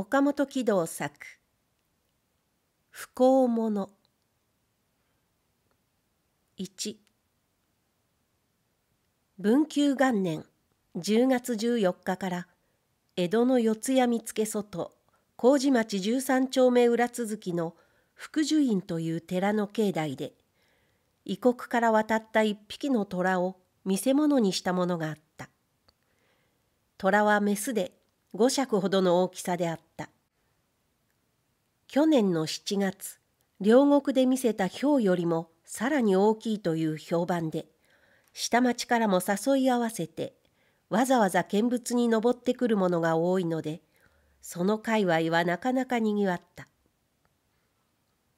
岡本喜道作不幸者1文久元年10月14日から江戸の四谷見附外麹町十三丁目裏続きの福寿院という寺の境内で異国から渡った一匹の虎を見せ物にしたものがあった虎はメスで五尺ほどの大きさであっ去年の7月、両国で見せた表よりもさらに大きいという評判で、下町からも誘い合わせて、わざわざ見物に登ってくる者が多いので、その界隈はなかなかにぎわった。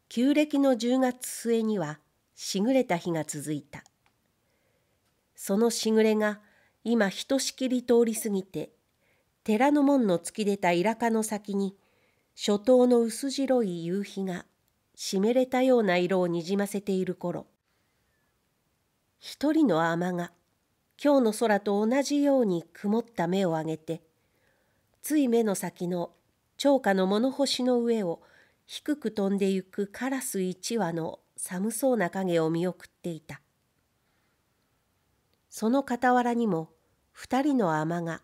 旧暦の10月末には、しぐれた日が続いた。そのしぐれが、今ひとしきり通り過ぎて、寺の門の突き出たイラカの先に初冬の薄白い夕日が湿れたような色をにじませている頃一人の雨が今日の空と同じように曇った目を上げてつい目の先の釣果の物干しの上を低く飛んでゆくカラス一羽の寒そうな影を見送っていたその傍らにも二人の雨が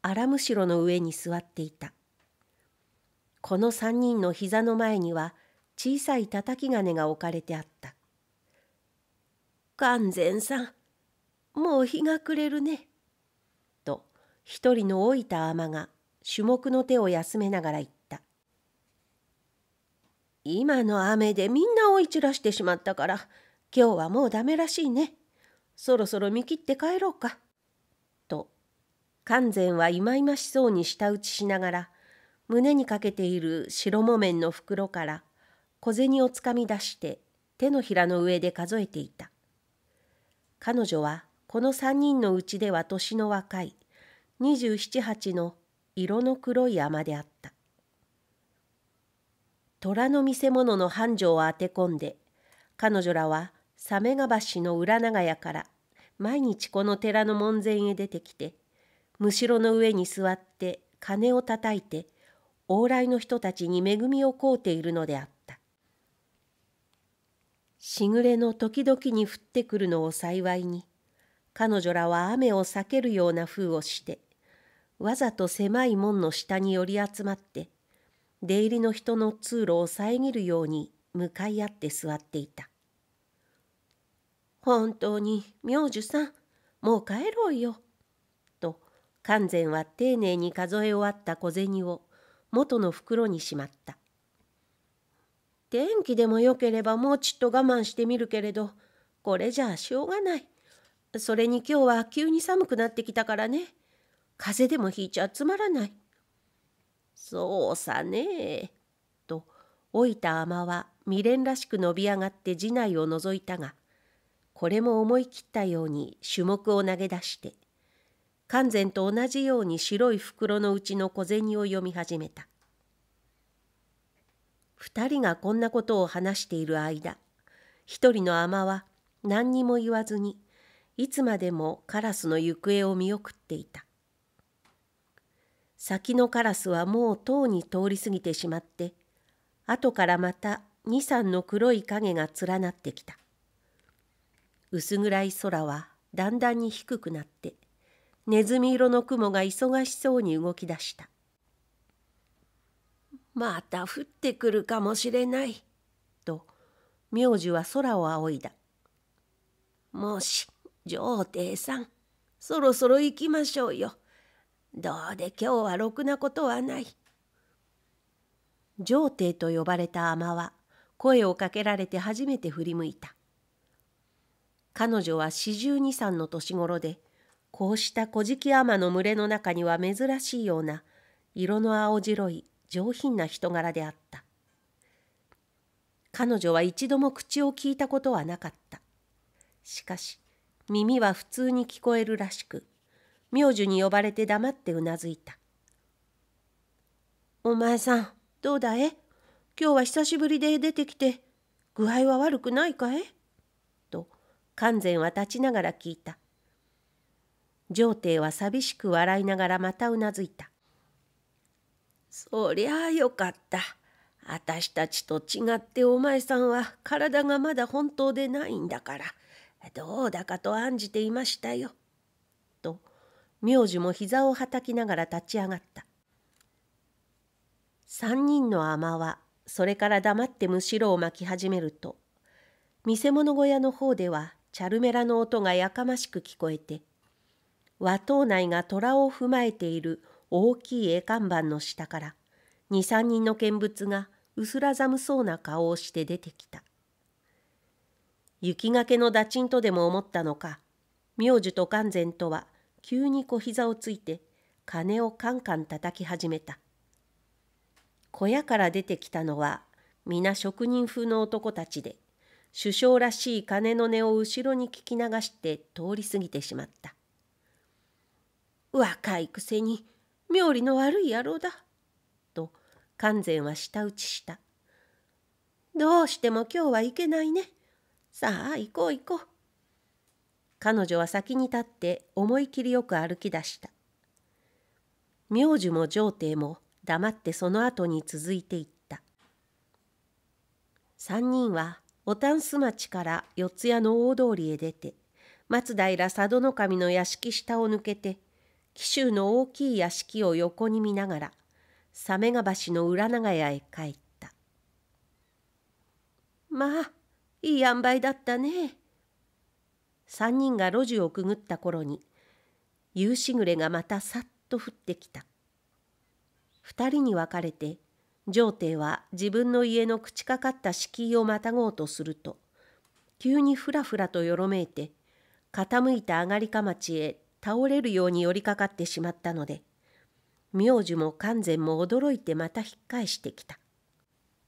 荒むしろの上に座っていたこの3人の膝の前には小さい叩き金が置かれてあった。完全さん、もう日が暮れるね。と、一人の老いた尼が種目の手を休めながら言った。今の雨でみんな追い散らしてしまったから、今日はもうダメらしいね。そろそろ見切って帰ろうか。と、完全は忌々しそうに舌打ちしながら、胸にかけている白木綿の袋から小銭をつかみ出して手のひらの上で数えていた。彼女はこの3人のうちでは年の若い278の色の黒い a であった。虎の見せ物の繁盛を当て込んで彼女らはサメガ橋の裏長屋から毎日この寺の門前へ出てきてむしろの上に座って鐘をたたいて往来の人たちに恵みを請うているのであったしぐれの時々に降ってくるのを幸いに彼女らは雨を避けるような風をしてわざと狭い門の下に寄り集まって出入りの人の通路を遮るように向かい合って座っていた本当に明寿さんもう帰ろうよ」と完全は丁寧に数え終わった小銭を元の袋にしまった天気でも良ければもうちっと我慢してみるけれどこれじゃあしょうがないそれに今日は急に寒くなってきたからね風邪でもひいちゃつまらないそうさねえと老いた尼は未練らしく伸び上がって次男をぞいたがこれも思い切ったように種目を投げ出して完全と同じように白い袋のうちの小銭を読み始めた2人がこんなことを話している間1人の尼は何にも言わずにいつまでもカラスの行方を見送っていた先のカラスはもうとうに通り過ぎてしまって後からまた二三の黒い影が連なってきた薄暗い空はだんだんに低くなってネズミ色の雲が忙しそうに動き出したまた降ってくるかもしれないと苗字は空を仰いだもし上帝さんそろそろ行きましょうよどうで今日はろくなことはない上帝と呼ばれた尼は声をかけられて初めて振り向いた彼女は四十二三の年頃でこうした小じアマの群れの中には珍しいような色の青白い上品な人柄であった彼女は一度も口を聞いたことはなかったしかし耳は普通に聞こえるらしく名字に呼ばれて黙ってうなずいた「お前さんどうだい今日は久しぶりで出てきて具合は悪くないかい?」と完全は立ちながら聞いた「上帝は寂しく笑いながらまたうなずいた。そりゃあよかった。あたしたちと違ってお前さんは体がまだ本当でないんだから、どうだかと案じていましたよ。と、名字も膝をはたきながら立ち上がった。三人の尼は、それから黙ってむしろを巻き始めると、見せ物小屋の方では、チャルメラの音がやかましく聞こえて、和島内が虎を踏まえている大きい絵看板の下から二三人の見物が薄ら寒そうな顔をして出てきた雪がけの打賃とでも思ったのか明寿と完全とは急に小膝をついて鐘をカンカン叩き始めた小屋から出てきたのは皆職人風の男たちで首相らしい鐘の音を後ろに聞き流して通り過ぎてしまった若いくせに妙理の悪い野郎だ」と完全は舌打ちした「どうしても今日はいけないねさあ行こう行こう」彼女は先に立って思い切りよく歩き出した明寿も上帝も黙ってその後に続いていった三人はおたんす町から四谷の大通りへ出て松平佐渡守の屋敷下を抜けて紀州の大きい屋敷を横に見ながら鮫ヶ橋の裏長屋へ帰ったまあいい塩梅だったね3人が路地をくぐった頃に夕しぐれがまたさっと降ってきた2人に分かれて上帝は自分の家の朽ちかかった敷居をまたごうとすると急にふらふらとよろめいて傾いた上がりかまちへ倒れるように寄りかかってしまったので名字も完全も驚いてまた引っ返してきた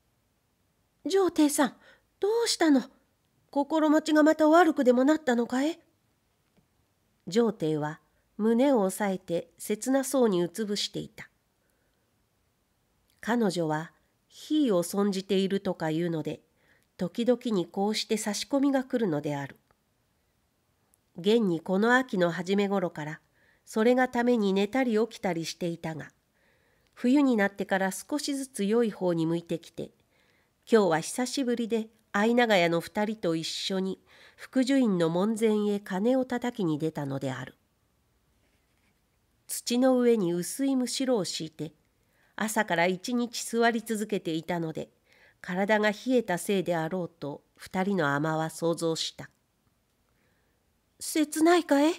「上帝さんどうしたの心持ちがまた悪くでもなったのかえ?」上帝は胸を押さえて切なそうにうつぶしていた彼女は非を存じているとか言うので時々にこうして差し込みが来るのである現にこの秋の初め頃からそれがために寝たり起きたりしていたが冬になってから少しずつ良い方に向いてきて今日は久しぶりで相長屋の二人と一緒に福寿院の門前へ鐘を叩きに出たのである土の上に薄いむしろを敷いて朝から一日座り続けていたので体が冷えたせいであろうと二人の尼は想像した。切ないかえ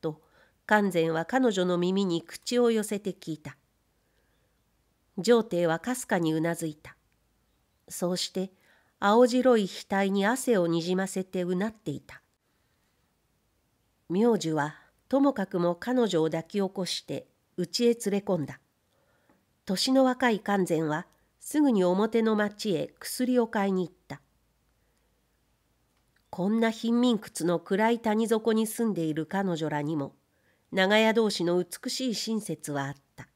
と勘全は彼女の耳に口を寄せて聞いた上帝はかすかにうなずいたそうして青白い額に汗をにじませてうなっていた明寿はともかくも彼女を抱き起こして家へ連れ込んだ年の若い完全はすぐに表の町へ薬を買いに行ったこんな貧民窟の暗い谷底に住んでいる彼女らにも長屋同士の美しい親切はあった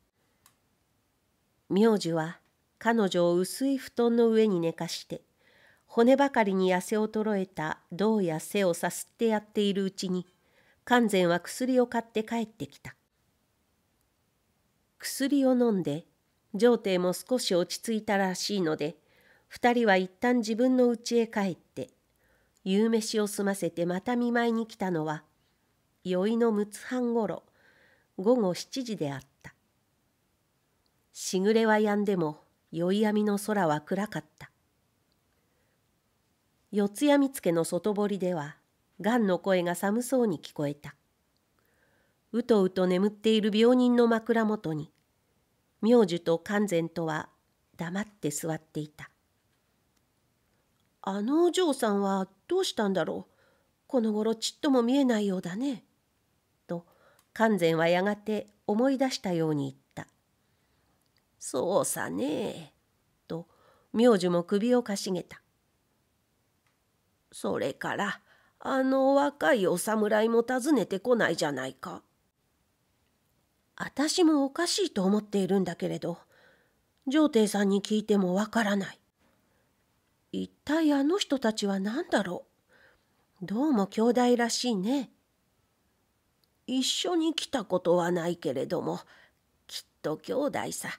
名字は彼女を薄い布団の上に寝かして骨ばかりに痩せ衰えた胴や背をさすってやっているうちに完全は薬を買って帰ってきた薬を飲んで上帝も少し落ち着いたらしいので二人は一旦自分の家へ帰って夕飯を済ませてまた見舞いに来たのは宵の六つ半ごろ午後7時であったしぐれはやんでも宵闇の空は暗かった四つ闇付の外堀ではがんの声が寒そうに聞こえたうとうと眠っている病人の枕元に明寿と完全とは黙って座っていたあのお嬢さんはどうしたんだろうこの頃ちっとも見えないようだね。と完全はやがて思い出したように言った。そうさねと明寿も首をかしげた。それからあの若いお侍も訪ねてこないじゃないか。私もおかしいと思っているんだけれど上帝さんに聞いてもわからない。一体あの人たちは何だろうどうも兄弟らしいね。一緒に来たことはないけれどもきっと兄弟さ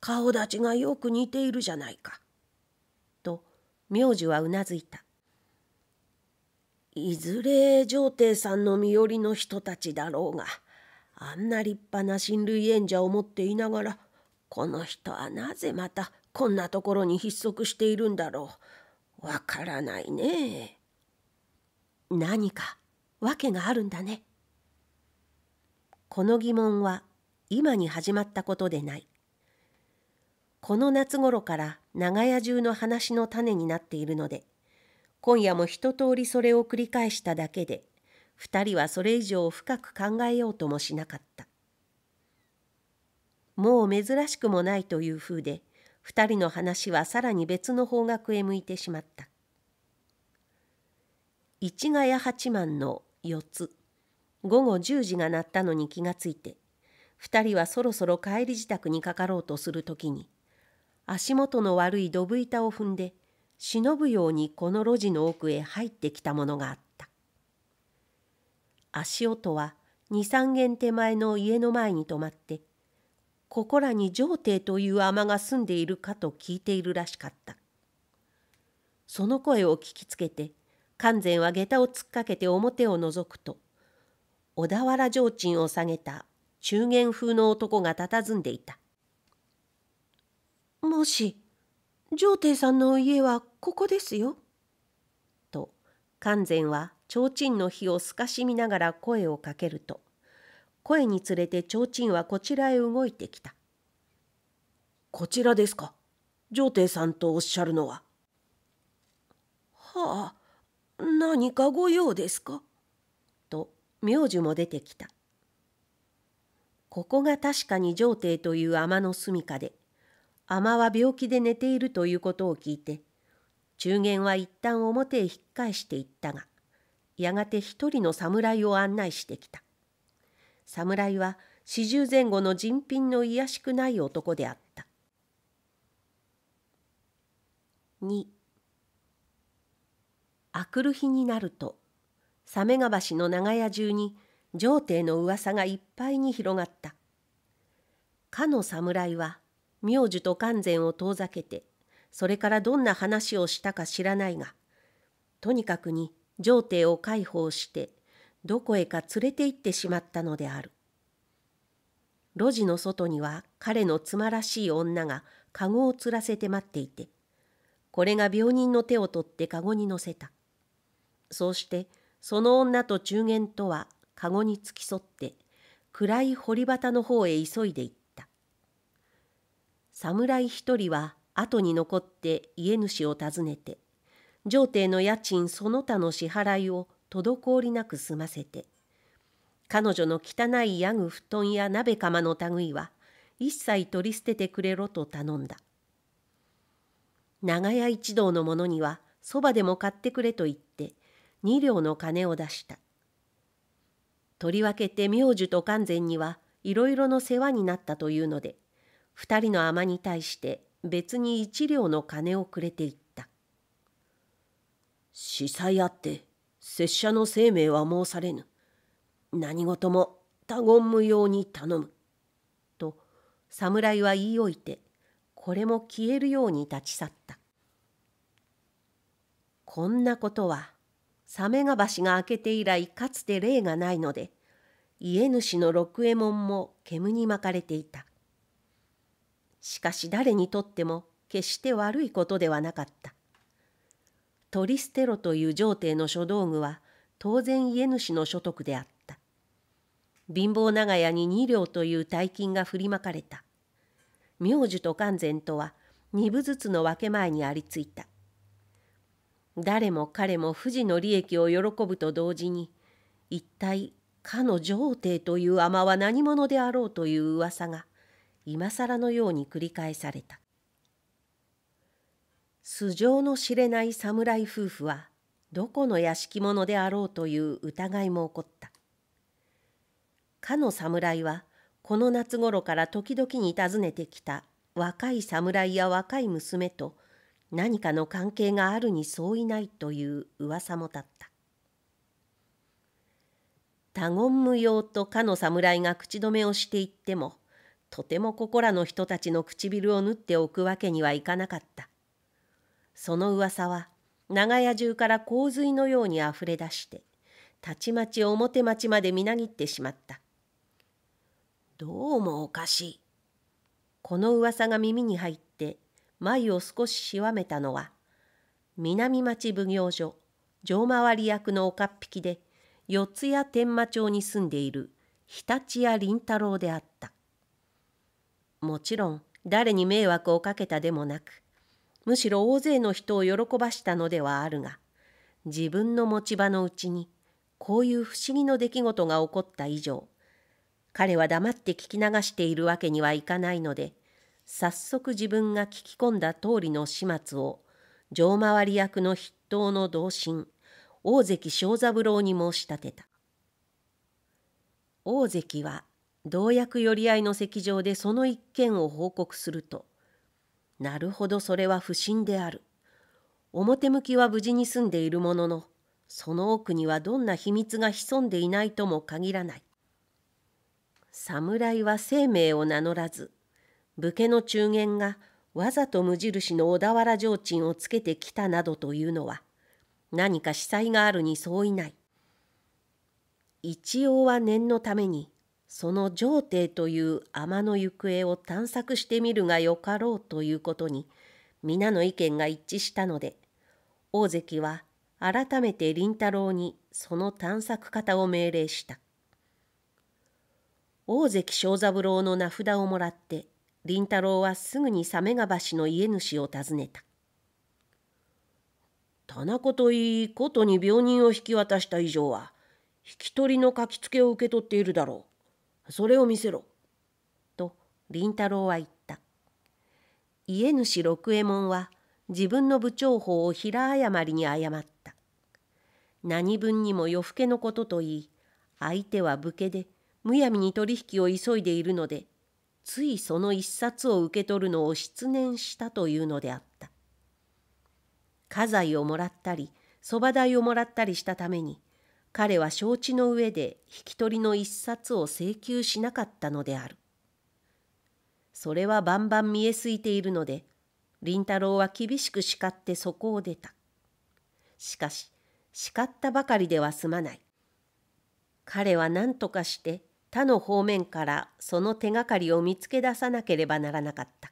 顔立ちがよく似ているじゃないか」と名字はうなずいた「いずれ上帝さんの身寄りの人たちだろうがあんな立派な親類縁者を持っていながらこの人はなぜまたこんなところに筆足しているんだろうわからないね何か訳があるんだねこの疑問は今に始まったことでないこの夏頃から長屋中の話の種になっているので今夜も一通りそれを繰り返しただけで2人はそれ以上深く考えようともしなかったもう珍しくもないという風で2人の話はさらに別の方角へ向いてしまった市ヶ谷八幡の4つ午後10時が鳴ったのに気がついて2人はそろそろ帰り自宅にかかろうとする時に足元の悪いドブ板を踏んで忍ぶようにこの路地の奥へ入ってきたものがあった足音は23軒手前の家の前に止まってここらに上帝という尼が住んでいるかと聞いているらしかったその声を聞きつけて完全は下駄を突っかけて表を覗くと小田原提灯を下げた中元風の男が佇んでいた「もし上帝さんの家はここですよ」と完全は提灯の火を透かしみながら声をかけると声につれて提灯はこちらへ動いてきた。こちらですか上帝さんとおっしゃるのは。はあ、何かご用ですかと名字も出てきた。ここが確かに上帝という天の住みかで、天は病気で寝ているということを聞いて、中間は一旦表へ引っ返していったが、やがて一人の侍を案内してきた。侍は四十前後の人品の卑しくない男であった2あくる日になると鮫川橋の長屋中に上帝の噂がいっぱいに広がったかの侍は名字と完全を遠ざけてそれからどんな話をしたか知らないがとにかくに上帝を介抱してどこへか連れて行ってしまったのである路地の外には彼の妻らしい女が籠をつらせて待っていてこれが病人の手を取って籠に乗せたそうしてその女と中間とは籠に付き添って暗い堀端の方へ急いで行った侍一人は後に残って家主を訪ねて上邸の家賃その他の支払いを滞りなく済ませて彼女の汚いヤグ布団や鍋釜の類は一切取り捨ててくれろと頼んだ長屋一同の者にはそばでも買ってくれと言って2両の金を出したとりわけて明寿と完全にはいろいろの世話になったというので2人の尼に対して別に1両の金をくれていった「司祭あって拙者の生命は申されぬ何事も他言無用に頼む」と侍は言いおいてこれも消えるように立ち去ったこんなことはサメガ橋が明けて以来かつて例がないので家主の六右衛門も煙に巻かれていたしかし誰にとっても決して悪いことではなかったトリステロという上帝の書道具は当然家主の所得であった貧乏長屋に2両という大金が振りまかれた名字と完全とは2部ずつの分け前にありついた誰も彼も富士の利益を喜ぶと同時に一体かの上帝という尼は何者であろうという噂が今更のように繰り返された素性の知れない侍夫婦はどこの屋敷者であろうという疑いも起こったかの侍はこの夏ごろから時々に訪ねてきた若い侍や若い娘と何かの関係があるに相違ないという噂も立った他言無用とかの侍が口止めをしていってもとてもここらの人たちの唇を縫っておくわけにはいかなかったその噂は長屋中から洪水のようにあふれ出してたちまち表町までみなぎってしまったどうもおかしいこの噂が耳に入って眉を少ししわめたのは南町奉行所城回り役の岡っぴきで四谷天満町に住んでいる日立屋林太郎であったもちろん誰に迷惑をかけたでもなくむしろ大勢の人を喜ばしたのではあるが自分の持ち場のうちにこういう不思議の出来事が起こった以上彼は黙って聞き流しているわけにはいかないので早速自分が聞き込んだ通りの始末を城回り役の筆頭の同心大関正三郎に申し立てた大関は同役寄り合いの席上でその一件を報告するとなるほどそれは不審である。表向きは無事に住んでいるものの、その奥にはどんな秘密が潜んでいないとも限らない。侍は生命を名乗らず、武家の中間がわざと無印の小田原提灯をつけてきたなどというのは、何か死災があるに相違ない。一応は念のためにその上帝という天の行方を探索してみるがよかろうということに皆の意見が一致したので大関は改めて林太郎にその探索方を命令した大関正三郎の名札をもらって林太郎はすぐに鮫ヶ橋の家主を訪ねた棚子といいことに病人を引き渡した以上は引き取りの書きつけを受け取っているだろう。それを見せろ。と林太郎は言った。家主六右衛門は自分の部長法を平誤りに誤った。何分にも夜更けのことと言い、相手は武家でむやみに取引を急いでいるので、ついその一冊を受け取るのを失念したというのであった。家財をもらったり、そば代をもらったりしたために、彼は承知の上で引き取りの一冊を請求しなかったのである。それはバンバン見えすいているので、林太郎は厳しく叱ってそこを出た。しかし、叱ったばかりでは済まない。彼は何とかして他の方面からその手がかりを見つけ出さなければならなかった。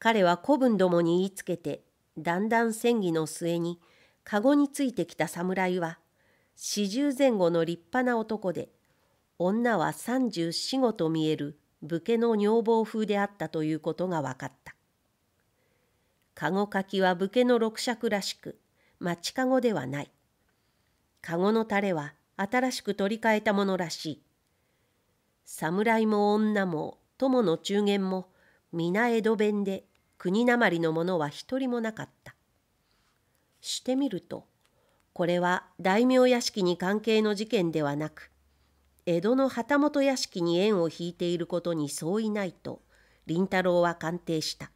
彼は古文どもに言いつけて、だんだん戦議の末に、籠についてきた侍は四十前後の立派な男で女は三十四五と見える武家の女房風であったということが分かった。籠かきは武家の六尺らしく町籠ではない。籠の垂れは新しく取り替えたものらしい。侍も女も友の中元も皆江戸弁で国なまりのものは一人もなかった。してみるとこれは大名屋敷に関係の事件ではなく江戸の旗本屋敷に縁を引いていることに相違ないと林太郎は鑑定した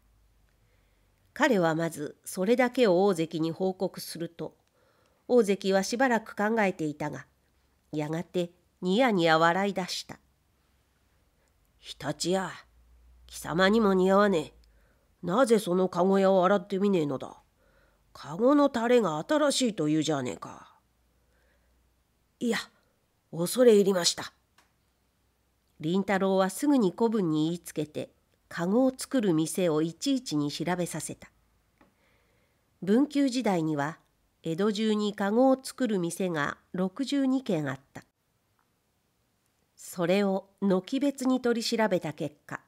彼はまずそれだけを大関に報告すると大関はしばらく考えていたがやがてニヤニヤ笑い出した「日立屋貴様にも似合わねえなぜその籠屋を洗ってみねえのだ」。カゴのタレが新しいというじゃねえか。いや、恐れ入りました。林太郎はすぐに古文に言いつけて、カゴを作る店をいちいちに調べさせた。文久時代には、江戸中にカゴを作る店が62軒あった。それを軒別に取り調べた結果、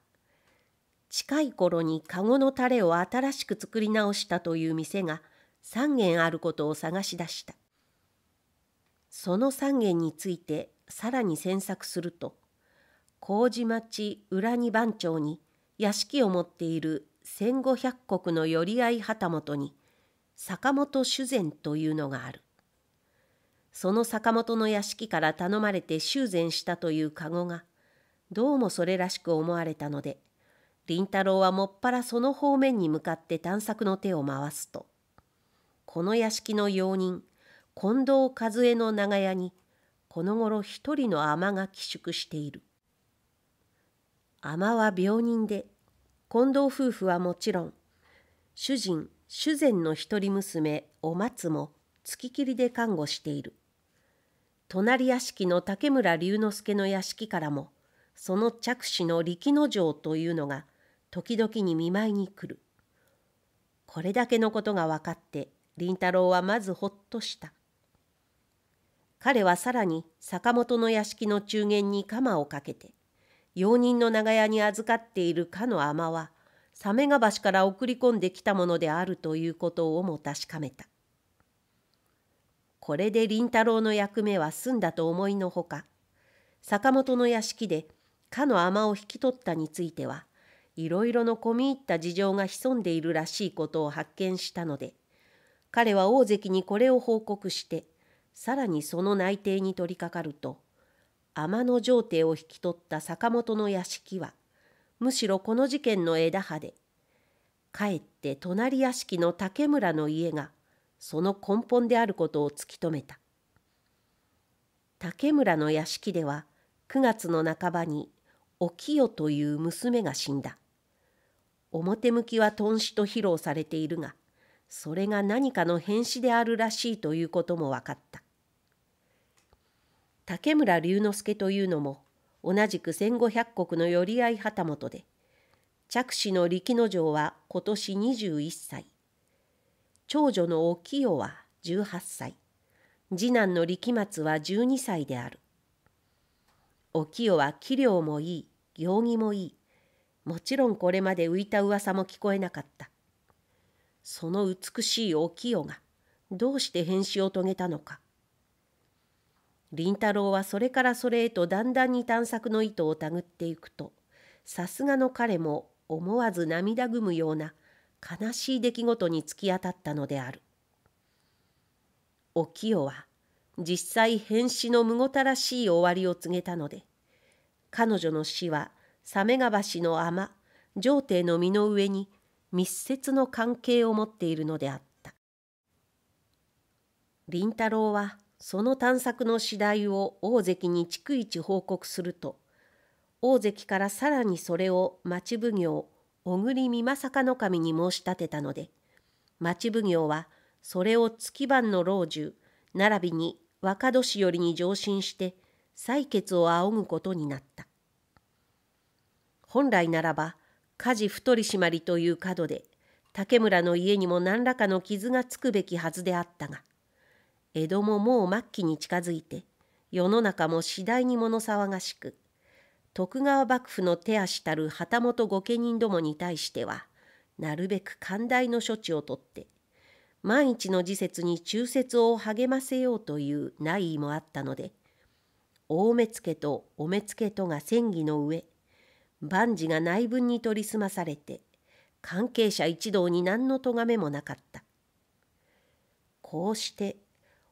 近い頃にカゴのタレを新しく作り直したという店が3軒あることを探し出したその3軒についてさらに詮索すると麹町浦二番町に屋敷を持っている1,500石の寄り合い旗本に坂本修善というのがあるその坂本の屋敷から頼まれて修繕したという籠がどうもそれらしく思われたので林太郎はもっぱらその方面に向かって探索の手を回すとこの屋敷の用人近藤和恵の長屋にこの頃一人の尼が寄宿している尼は病人で近藤夫婦はもちろん主人主膳の一人娘お松も付ききりで看護している隣屋敷の竹村龍之介の屋敷からもその着手の力之丞というのが時々に見舞いに来るこれだけのことが分かって林太郎はまずほっとした彼はさらに坂本の屋敷の中間に鎌をかけて用人の長屋に預かっているかの尼はサメ橋から送り込んできたものであるということをも確かめたこれで林太郎の役目は済んだと思いのほか坂本の屋敷でかの尼を引き取ったについてはいろいろの込み入った事情が潜んでいるらしいことを発見したので彼は大関にこれを報告してさらにその内定に取り掛かると天の上帝を引き取った坂本の屋敷はむしろこの事件の枝葉でかえって隣屋敷の竹村の家がその根本であることを突き止めた竹村の屋敷では9月の半ばにお清という娘が死んだ表向きは頓死と披露されているがそれが何かの変死であるらしいということも分かった竹村龍之介というのも同じく千五百石の寄り合い旗本で着手の力之丞は今年21歳長女のお清は18歳次男の力松は12歳であるお清は器量もいい行儀もいいもちろんこれまで浮いた噂も聞こえなかったその美しいお清がどうして変死を遂げたのか林太郎はそれからそれへとだんだんに探索の糸を手繰っていくとさすがの彼も思わず涙ぐむような悲しい出来事に突き当たったのであるお清は実際変死のむごたらしい終わりを告げたので彼女の死は鮫川氏の尼上帝の身の上に密接の関係を持っているのであった林太郎はその探索の次第を大関に逐一報告すると大関からさらにそれを町奉行小栗美政の神に申し立てたので町奉行はそれを月番の老中並びに若年寄りに上申して採決を仰ぐことになった本来ならば家事太り締まりという角で竹村の家にも何らかの傷がつくべきはずであったが江戸ももう末期に近づいて世の中も次第に物騒がしく徳川幕府の手足たる旗本御家人どもに対してはなるべく寛大の処置をとって万一の時節に忠節を励ませようという内意もあったので大目付とお目付とが戦議の上万事が内分に取り澄まされて関係者一同に何の咎めもなかったこうして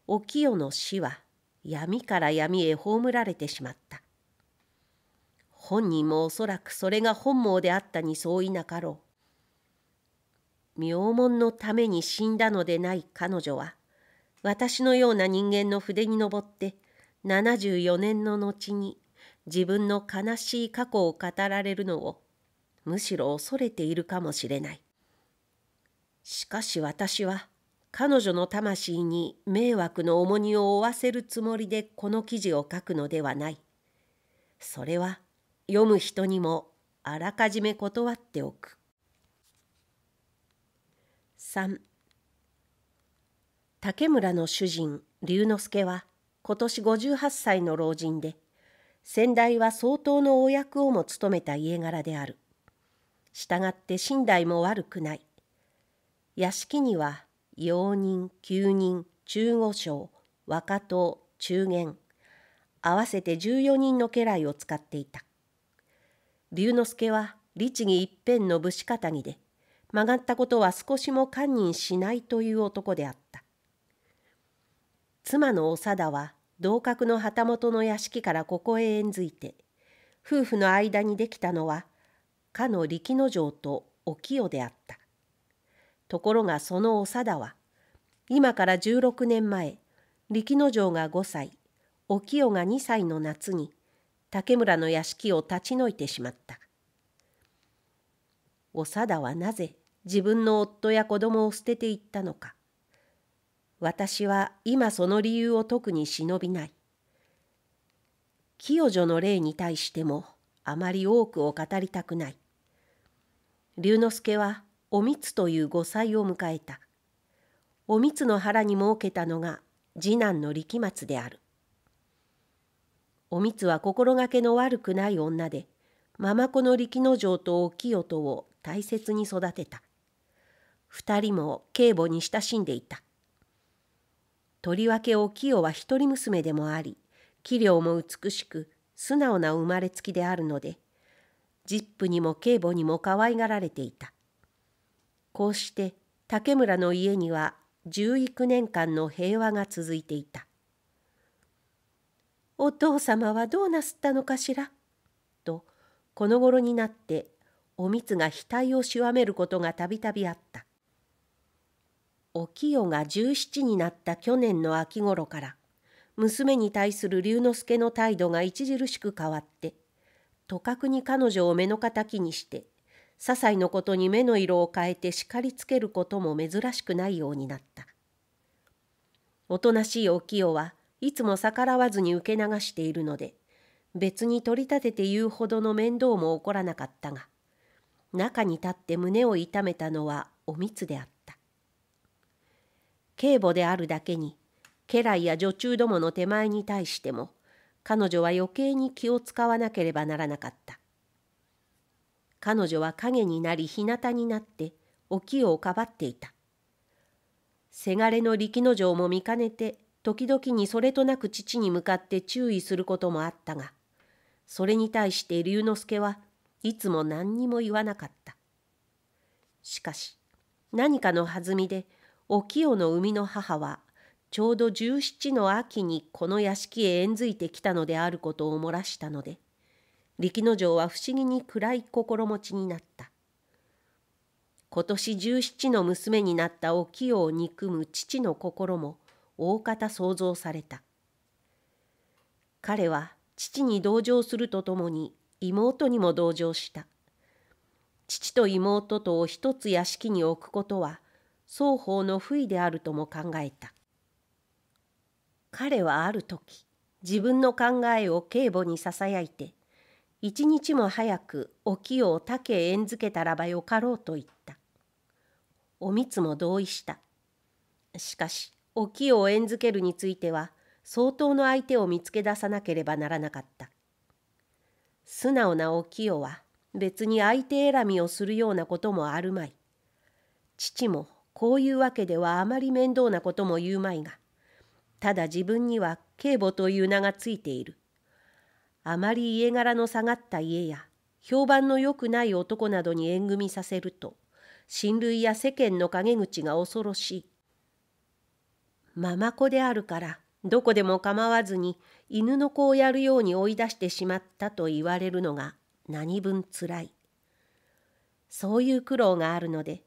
お清の死は闇から闇へ葬られてしまった本人もおそらくそれが本望であったに相違なかろう名門のために死んだのでない彼女は私のような人間の筆に登って74年の後に自分の悲しい過去を語られるのをむしろ恐れているかもしれない。しかし私は彼女の魂に迷惑の重荷を負わせるつもりでこの記事を書くのではない。それは読む人にもあらかじめ断っておく。3竹村の主人龍之介は今年58歳の老人で先代は相当のお役をも務めた家柄である。従って寝台も悪くない。屋敷には用人、旧人、中五将、若党、中元、合わせて14人の家来を使っていた。龍之介は律儀一辺の武士堅着で、曲がったことは少しも堪忍しないという男であった。妻のお貞は同格の旗本の屋敷からここへ縁づいて夫婦の間にできたのはかの力之丞とお清であったところがその長田は今から16年前力之丞が5歳お清が2歳の夏に竹村の屋敷を立ち退いてしまった長田はなぜ自分の夫や子供を捨てていったのか私は今その理由を特に忍びない。清女の霊に対してもあまり多くを語りたくない。龍之介はおみつという5歳を迎えた。おみつの腹に設けたのが次男の力松である。おみつは心がけの悪くない女で、ママ子の力之丞とお清とを大切に育てた。二人も警母に親しんでいた。とりわけお清は一人娘でもあり器量も美しく素直な生まれつきであるのでジップにも警母にも可愛がられていたこうして竹村の家には1 1年間の平和が続いていた「お父様はどうなすったのかしら?」とこの頃になっておみつが額をしわめることがたびたびあったお清が17になった去年の秋頃から娘に対する龍之介の態度が著しく変わってとかくに彼女を目の敵にして些細のことに目の色を変えて叱りつけることも珍しくないようになったおとなしいお清はいつも逆らわずに受け流しているので別に取り立てて言うほどの面倒も起こらなかったが中に立って胸を痛めたのはおみつであった。警母であるだけに家来や女中どもの手前に対しても彼女は余計に気を使わなければならなかった彼女は影になり日向になってお清をかばっていたせがれの力之丞も見かねて時々にそれとなく父に向かって注意することもあったがそれに対して龍之介はいつも何にも言わなかったしかし何かのはずみでお清の生みの母はちょうど十七の秋にこの屋敷へ縁づいてきたのであることを漏らしたので力之丞は不思議に暗い心持ちになった今年十七の娘になったお清を憎む父の心も大方想像された彼は父に同情するとともに妹にも同情した父と妹とを一つ屋敷に置くことは双方の不意であるとも考えた彼はある時自分の考えを警母にささやいて一日も早くお清を他家へ縁付けたらばよかろうと言ったおみつも同意したしかしお清を縁付けるについては相当の相手を見つけ出さなければならなかった素直なお清は別に相手選びをするようなこともあるまい父もこういうわけではあまり面倒なことも言うまいがただ自分には警母という名がついているあまり家柄の下がった家や評判の良くない男などに縁組させると親類や世間の陰口が恐ろしいママ子であるからどこでも構わずに犬の子をやるように追い出してしまったと言われるのが何分つらいそういう苦労があるので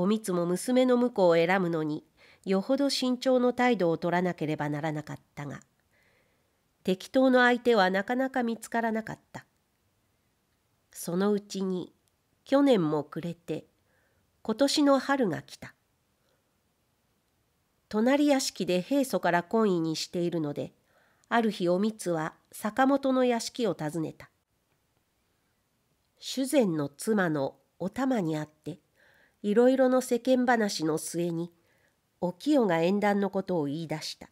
おみつも娘の婿を選ぶのによほど慎重の態度を取らなければならなかったが適当の相手はなかなか見つからなかったそのうちに去年も暮れて今年の春が来た隣屋敷で平素から懇意にしているのである日おみつは坂本の屋敷を訪ねた修膳の妻のお玉に会っていろいろの世間話の末にお清が縁談のことを言い出した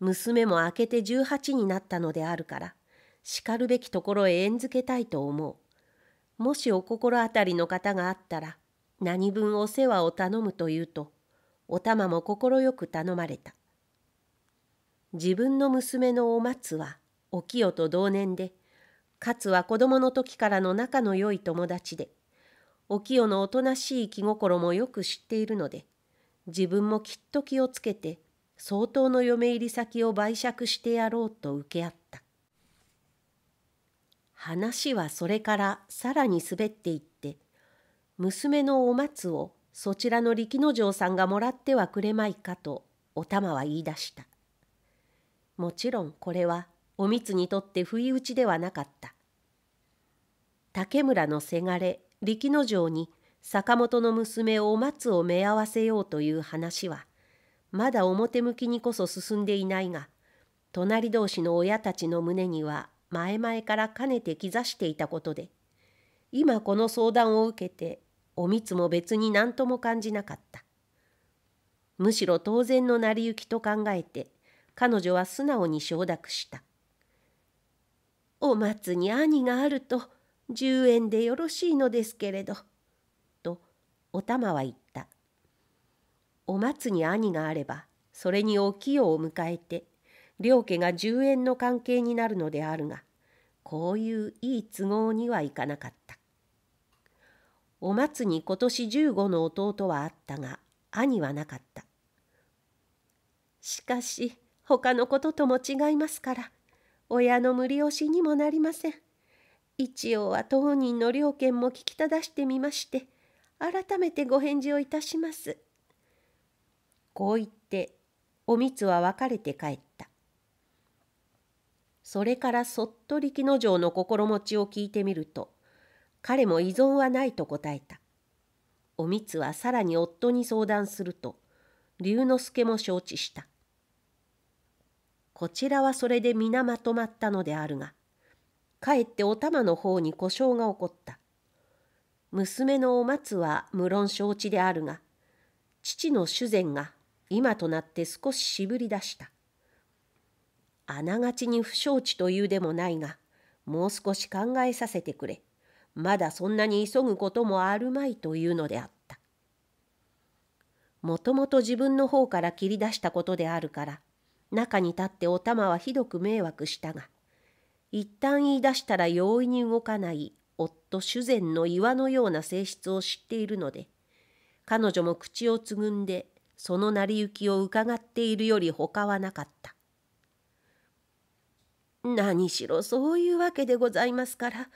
娘も明けて18になったのであるからしかるべきところへ縁づけたいと思うもしお心当たりの方があったら何分お世話を頼むというとお玉も快く頼まれた自分の娘のお松はお清と同年でかつは子供の時からの仲の良い友達でお清のおとなしい気心もよく知っているので自分もきっと気をつけて相当の嫁入り先を売借してやろうと受け合った話はそれからさらに滑っていって娘のお松をそちらの力之丞さんがもらってはくれまいかとお玉は言い出したもちろんこれはお光にとって不意打ちではなかった竹村のせがれ力之丞に坂本の娘お松を目合わせようという話はまだ表向きにこそ進んでいないが隣同士の親たちの胸には前々からかねて兆していたことで今この相談を受けておみも別に何とも感じなかったむしろ当然の成り行きと考えて彼女は素直に承諾したお松に兄があると10円でよろしいのですけれど」とお玉は言ったお松に兄があればそれにお清を迎えて両家が10円の関係になるのであるがこういういい都合にはいかなかったお松に今年15の弟はあったが兄はなかったしかし他のこととも違いますから親の無理押しにもなりません一応は当人の了見も聞きただしてみまして改めてご返事をいたします」こう言っておみつは別れて帰ったそれからそっと力之丞の心持ちを聞いてみると彼も依存はないと答えたおみつはさらに夫に相談すると龍之介も承知したこちらはそれで皆まとまったのであるがかえってお玉の方に故障が起こった娘のお松は無論承知であるが父の主膳が今となって少し渋り出したあながちに不承知というでもないがもう少し考えさせてくれまだそんなに急ぐこともあるまいというのであったもともと自分の方から切り出したことであるから中に立ってお玉はひどく迷惑したが一旦言い出したら容易に動かない夫修善の岩のような性質を知っているので彼女も口をつぐんでその成り行きを伺っているより他はなかった何しろそういうわけでございますから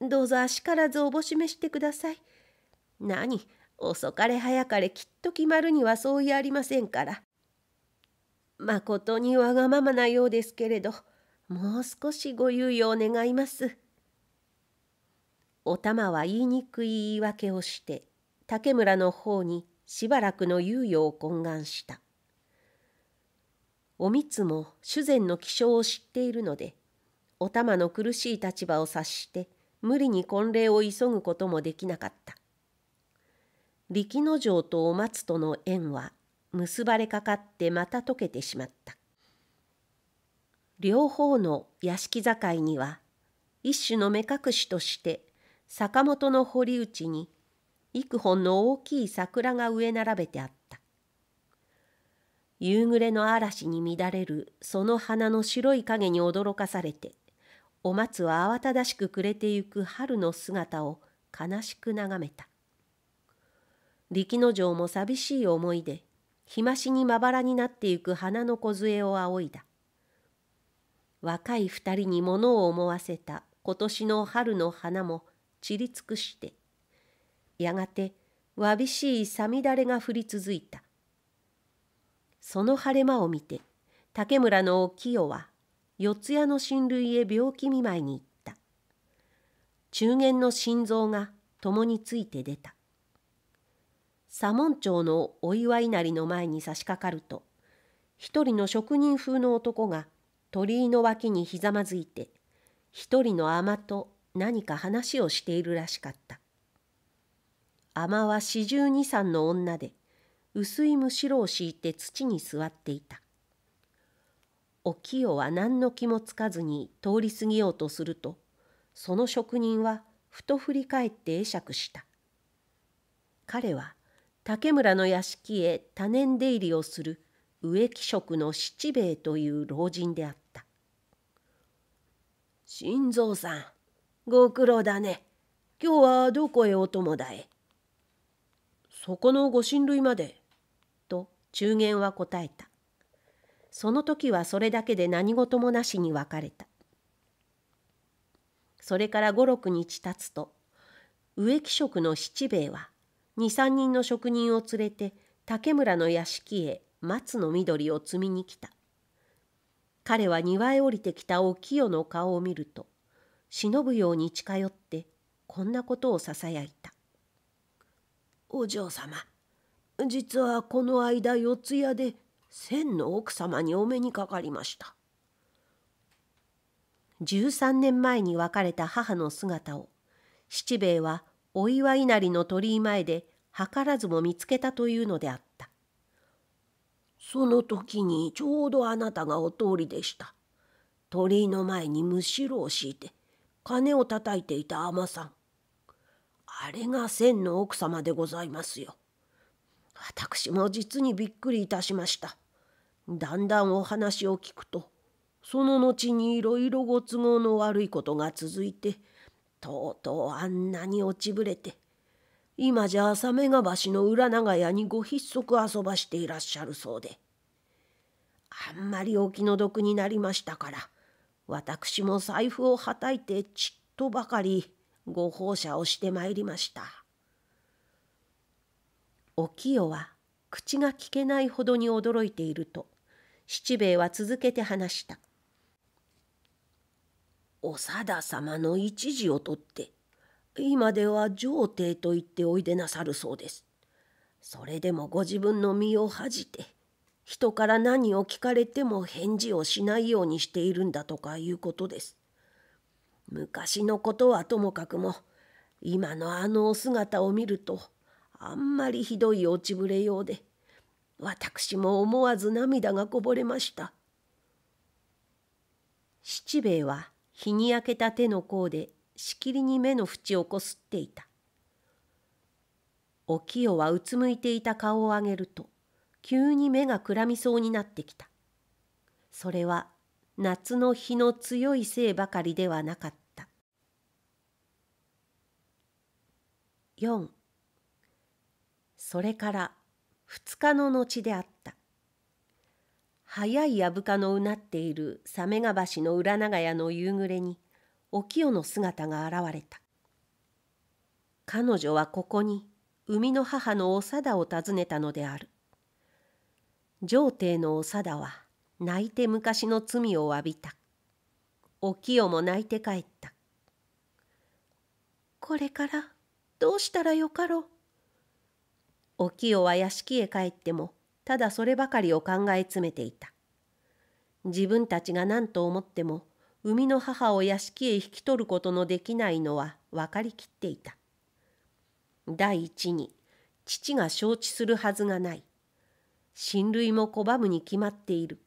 どうぞ足からずおぼしめしてください何遅かれ早かれきっと決まるにはそういありませんからまことにわがままなようですけれどもう少しご猶予を願いますお玉は言いにくい言い訳をして竹村の方にしばらくの猶予を懇願したおみつも修繕の気性を知っているのでお玉の苦しい立場を察して無理に婚礼を急ぐこともできなかった力之丞とお松との縁は結ばれかかってまた解けてしまった両方の屋敷境には一種の目隠しとして坂本の堀内に幾本の大きい桜が植え並べてあった夕暮れの嵐に乱れるその花の白い影に驚かされてお松は慌ただしく暮れてゆく春の姿を悲しく眺めた力之丞も寂しい思いで日増しにまばらになってゆく花の梢を仰いだ若い二人に物を思わせた今年の春の花も散り尽くしてやがてわびしいさみだれが降り続いたその晴れ間を見て竹村のお清は四谷の親類へ病気見舞いに行った中間の心臓が共について出た左門町のお祝いなりの前に差し掛かると一人の職人風の男が鳥居の脇にひざまずいて一人の尼と何か話をしているらしかった尼は四十二三の女で薄いむしろを敷いて土に座っていたお清は何の気もつかずに通り過ぎようとするとその職人はふと振り返って会釈した彼は竹村の屋敷へ多年出入りをする植木職の七兵衛という老人であった心臓さん、ご苦労だね。今日はどこへお供だいそこのご親類まで。と中間は答えた。その時はそれだけで何事もなしに別れた。それから五六日経つと、植木職の七兵衛は、二三人の職人を連れて竹村の屋敷へ松の緑を摘みに来た。彼は庭へ降りてきたお清の顔を見ると忍ぶように近寄ってこんなことをささやいた「お嬢様実はこの間四谷で千の奥様にお目にかかりました」。13年前に別れた母の姿を七兵衛はお祝いなりの鳥居前で図らずも見つけたというのであった。その時にちょうどあなたがお通りでした。鳥居の前にむしろを敷いて、鐘を叩いていた尼さん。あれが千の奥様でございますよ。私も実にびっくりいたしました。だんだんお話を聞くと、その後にいろいろご都合の悪いことが続いて、とうとうあんなに落ちぶれて、今じゃ朝目が橋の裏長屋にご筆足遊ばしていらっしゃるそうであんまりお気の毒になりましたから私も財布をはたいてちっとばかりご奉社をしてまいりましたお清は口が聞けないほどに驚いていると七兵衛は続けて話した「お貞様の一時をとって今では上帝と言っておいでなさるそうです。それでもご自分の身を恥じて人から何を聞かれても返事をしないようにしているんだとかいうことです。昔のことはともかくも今のあのお姿を見るとあんまりひどい落ちぶれようで私も思わず涙がこぼれました。七兵衛は日に焼けた手の甲でしきりに目の縁をこすっていたお清はうつむいていた顔を上げると急に目がくらみそうになってきたそれは夏の日の強いせいばかりではなかった4それから2日の後であった早い虻かのうなっている鮫ヶ橋の裏長屋の夕暮れにお清の姿が現れた彼女はここに生みの母のお貞を訪ねたのである上帝のお貞は泣いて昔の罪を詫びたお清も泣いて帰ったこれからどうしたらよかろうお清は屋敷へ帰ってもただそればかりを考えつめていた自分たちが何と思っても生みの母を屋敷へ引き取ることのできないのは分かりきっていた第一に父が承知するはずがない親類も拒むに決まっている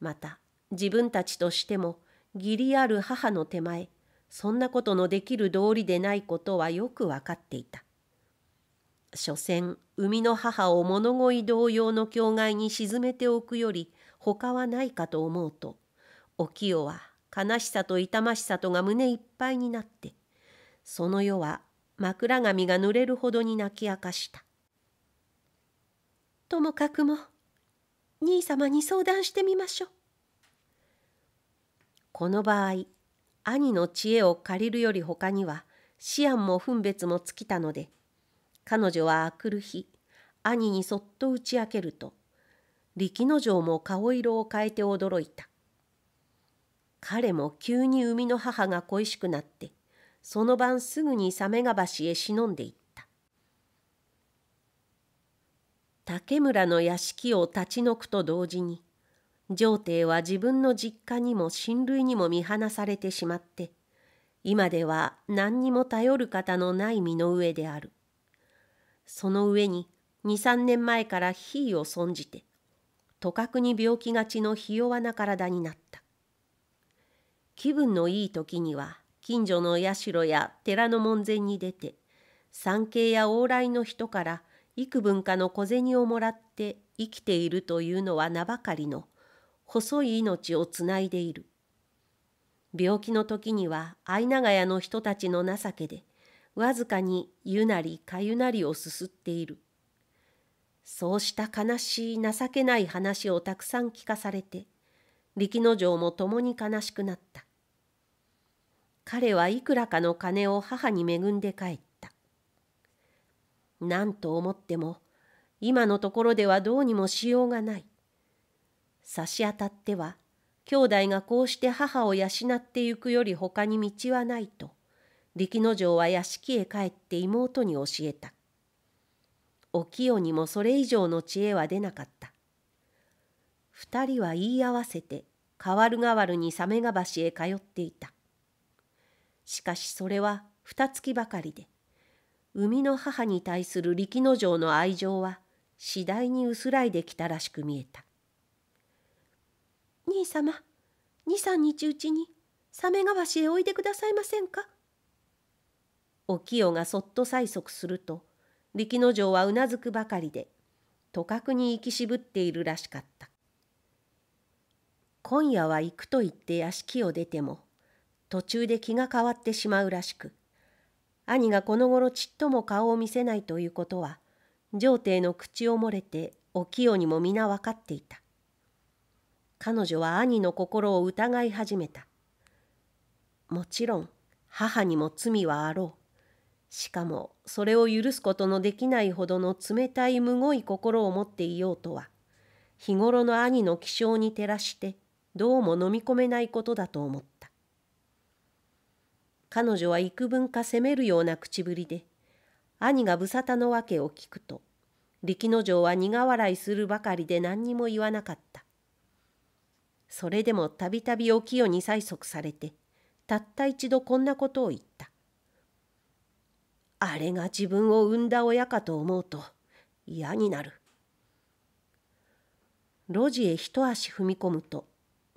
また自分たちとしても義理ある母の手前そんなことのできる道理でないことはよく分かっていた所詮生みの母を物乞い同様の境外に沈めておくより他はないかと思うとお清は悲しさと痛ましさとが胸いっぱいになってその世は枕紙が濡れるほどに泣き明かしたともかくも兄様に相談してみましょうこの場合兄の知恵を借りるよりほかには思案も分別も尽きたので彼女は明くる日兄にそっと打ち明けると力之丞も顔色を変えて驚いた彼も急に生みの母が恋しくなってその晩すぐに鮫が橋へ忍んでいった竹村の屋敷を立ち退くと同時に上帝は自分の実家にも親類にも見放されてしまって今では何にも頼る方のない身の上であるその上に23年前から非を損じてとかくに病気がちのひ弱な体になった気分のいい時には近所の社や寺の門前に出て参詣や往来の人から幾分かの小銭をもらって生きているというのは名ばかりの細い命をつないでいる病気の時には相長屋の人たちの情けでわずかに湯なりかゆなりをすすっているそうした悲しい情けない話をたくさん聞かされて力之丞も共に悲しくなった彼はいくらかの金を母に恵んで帰った。何と思っても今のところではどうにもしようがない。差し当たっては兄弟がこうして母を養ってゆくより他に道はないと力之丞は屋敷へ帰って妹に教えた。お清にもそれ以上の知恵は出なかった。二人は言い合わせて代わる代わるに鮫ヶ橋へ通っていた。しかしそれは二月ばかりで生みの母に対する力之丞の愛情は次第に薄らいできたらしく見えた兄様二三日うちに鮫川市へおいでくださいませんかお清がそっと催促すると力之丞はうなずくばかりでとかくに行き渋っているらしかった今夜は行くと言って屋敷を出ても途中で気が変わってしまうらしく兄がこの頃ちっとも顔を見せないということは上帝の口を漏れてお清にも皆分かっていた彼女は兄の心を疑い始めたもちろん母にも罪はあろうしかもそれを許すことのできないほどの冷たいむごい心を持っていようとは日頃の兄の気性に照らしてどうも飲み込めないことだと思った彼女は幾分か責めるような口ぶりで、兄が無沙汰の訳を聞くと、力之丞は苦笑いするばかりで何にも言わなかった。それでもたびたびお清に催促されて、たった一度こんなことを言った。あれが自分を産んだ親かと思うと嫌になる。路地へ一足踏み込むと、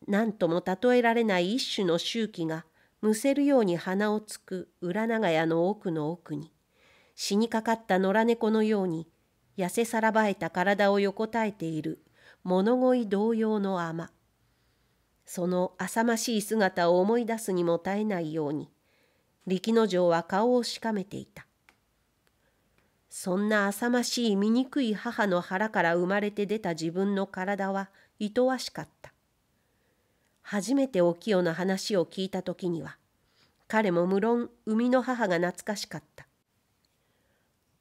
何とも例えられない一種の周期がむせるように鼻をつく裏長屋の奥の奥に死にかかった野良猫のように痩せさらばえた体を横たえている物乞い同様の雨その浅ましい姿を思い出すにも耐えないように力之丞は顔をしかめていたそんな浅ましい醜い母の腹から生まれて出た自分の体はいとわしかった初めてお清の話を聞いた時には彼も無論生みの母が懐かしかった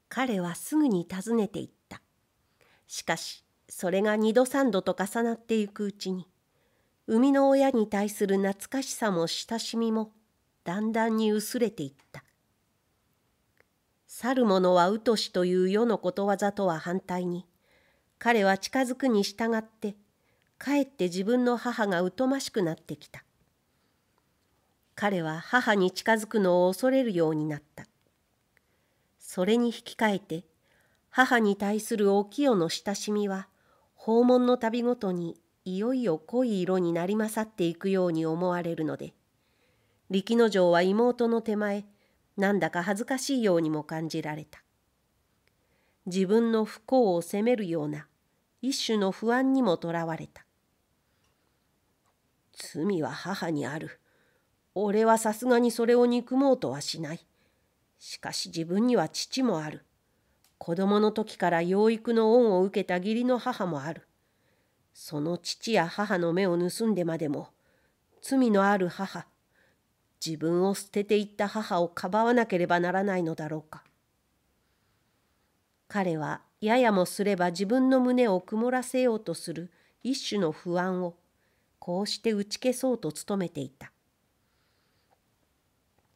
彼はすぐに訪ねていったしかしそれが2度3度と重なっていくうちに生みの親に対する懐かしさも親しみもだんだんに薄れていった去る者はうとしという世のことわざとは反対に彼は近づくに従ってかえって自分の母が疎ましくなってきた彼は母に近づくのを恐れるようになったそれに引き換えて母に対するお清の親しみは訪問の度ごとにいよいよ濃い色になりまさっていくように思われるので力之丞は妹の手前なんだか恥ずかしいようにも感じられた自分の不幸を責めるような一種の不安にもとらわれた罪は母にある。俺はさすがにそれを憎もうとはしない。しかし自分には父もある。子供の時から養育の恩を受けた義理の母もある。その父や母の目を盗んでまでも、罪のある母、自分を捨てていった母をかばわなければならないのだろうか。彼はややもすれば自分の胸を曇らせようとする一種の不安をこうして打ち消そうと努めていた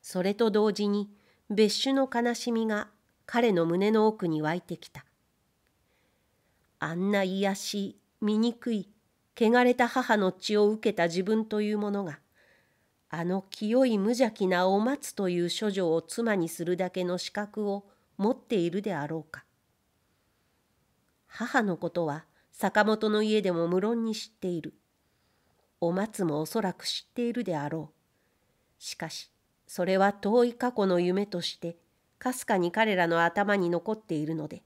それと同時に別種の悲しみが彼の胸の奥に湧いてきたあんな癒しい醜い汚れた母の血を受けた自分というものがあの清い無邪気なお松という処女を妻にするだけの資格を持っているであろうか母のことは坂本の家でも無論に知っているお松もおそらく知っているであろう。しかし、それは遠い過去の夢として、かすかに彼らの頭に残っているので、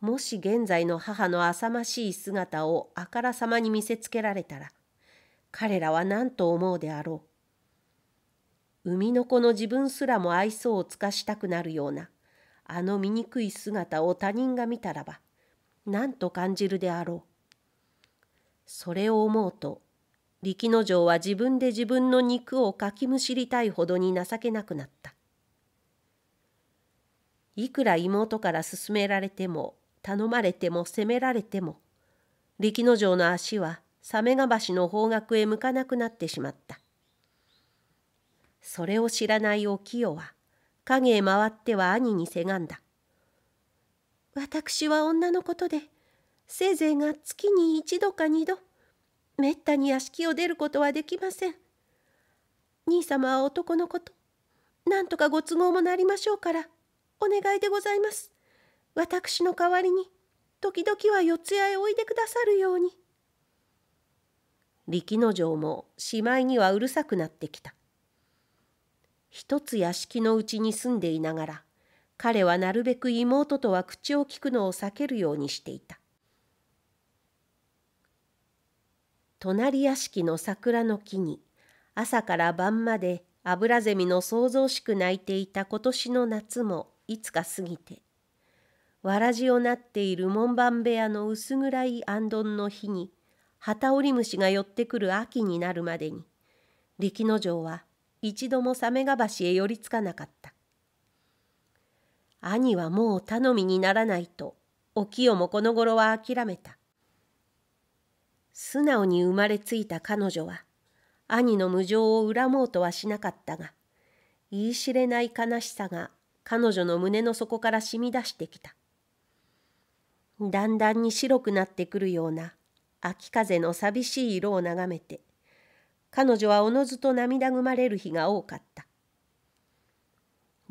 もし現在の母の浅ましい姿をあからさまに見せつけられたら、彼らは何と思うであろう。生みの子の自分すらも愛想を尽かしたくなるような、あの醜い姿を他人が見たらば、何と感じるであろう。それを思うと力之丞は自分で自分の肉をかきむしりたいほどに情けなくなった。いくら妹から勧められても頼まれても責められても力之丞の足は鮫ヶ橋の方角へ向かなくなってしまったそれを知らないお清は影へ回っては兄にせがんだ私は女のことでせいぜいが月に一度か二度めったに屋敷を出ることはできません兄様は男のことなんとかご都合もなりましょうからお願いでございます私の代わりに時々は四谷へおいでくださるように力之丞もしまいにはうるさくなってきた一つ屋敷のうちに住んでいながら彼はなるべく妹とは口をきくのを避けるようにしていた隣屋敷の桜の木に朝から晩まで油ゼミの騒々しく鳴いていた今年の夏もいつか過ぎてわらじをなっている門番部屋の薄暗いあんどんの日に旗織虫が寄ってくる秋になるまでに力之丞は一度も鮫が橋へ寄りつかなかった兄はもう頼みにならないとお清もこの頃は諦めた素直に生まれついた彼女は兄の無情を恨もうとはしなかったが言い知れない悲しさが彼女の胸の底から染み出してきただんだんに白くなってくるような秋風の寂しい色を眺めて彼女はおのずと涙ぐまれる日が多かった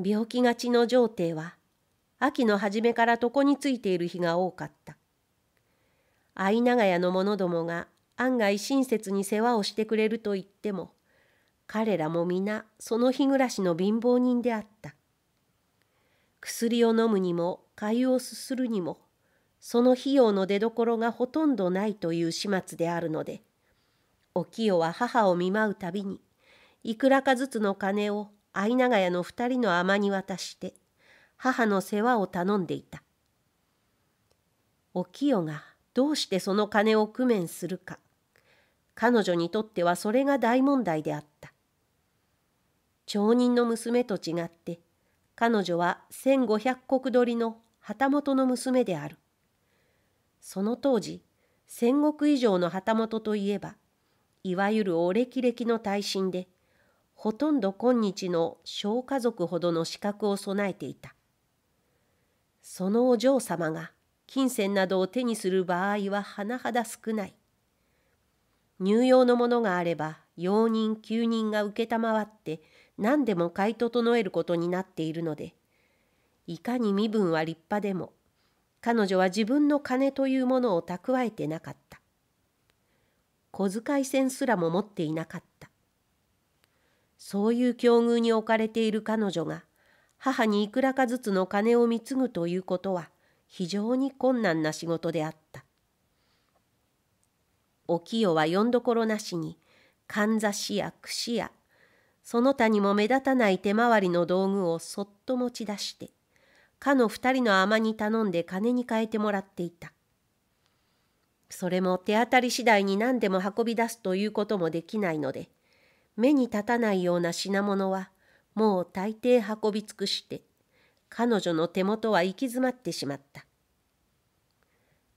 病気がちの上帝は秋の初めから床についている日が多かった相長屋の者どもが案外親切に世話をしてくれると言っても彼らも皆その日暮らしの貧乏人であった薬を飲むにも粥をすするにもその費用の出どころがほとんどないという始末であるのでお清は母を見舞うたびにいくらかずつの金を相長屋の二人の尼に渡して母の世話を頼んでいたお清がどうしてその金を工面するか彼女にとってはそれが大問題であった町人の娘と違って彼女は1,500石取りの旗本の娘であるその当時戦国以上の旗本といえばいわゆるお歴々の大臣でほとんど今日の小家族ほどの資格を備えていたそのお嬢様が金銭などを手にする場合は甚だ少ない。入用のものがあれば容認・求人が承って何でも買い整えることになっているのでいかに身分は立派でも彼女は自分の金というものを蓄えてなかった小遣い銭すらも持っていなかったそういう境遇に置かれている彼女が母にいくらかずつの金を貢ぐということは非常に困難な仕事であった。お清はよんどころなしに、かんざしやしや、その他にも目立たない手回りの道具をそっと持ち出して、かの二人の尼に頼んで金に換えてもらっていた。それも手当たり次第に何でも運び出すということもできないので、目に立たないような品物は、もう大抵運び尽くして、彼女の手元は行き詰まってしまった。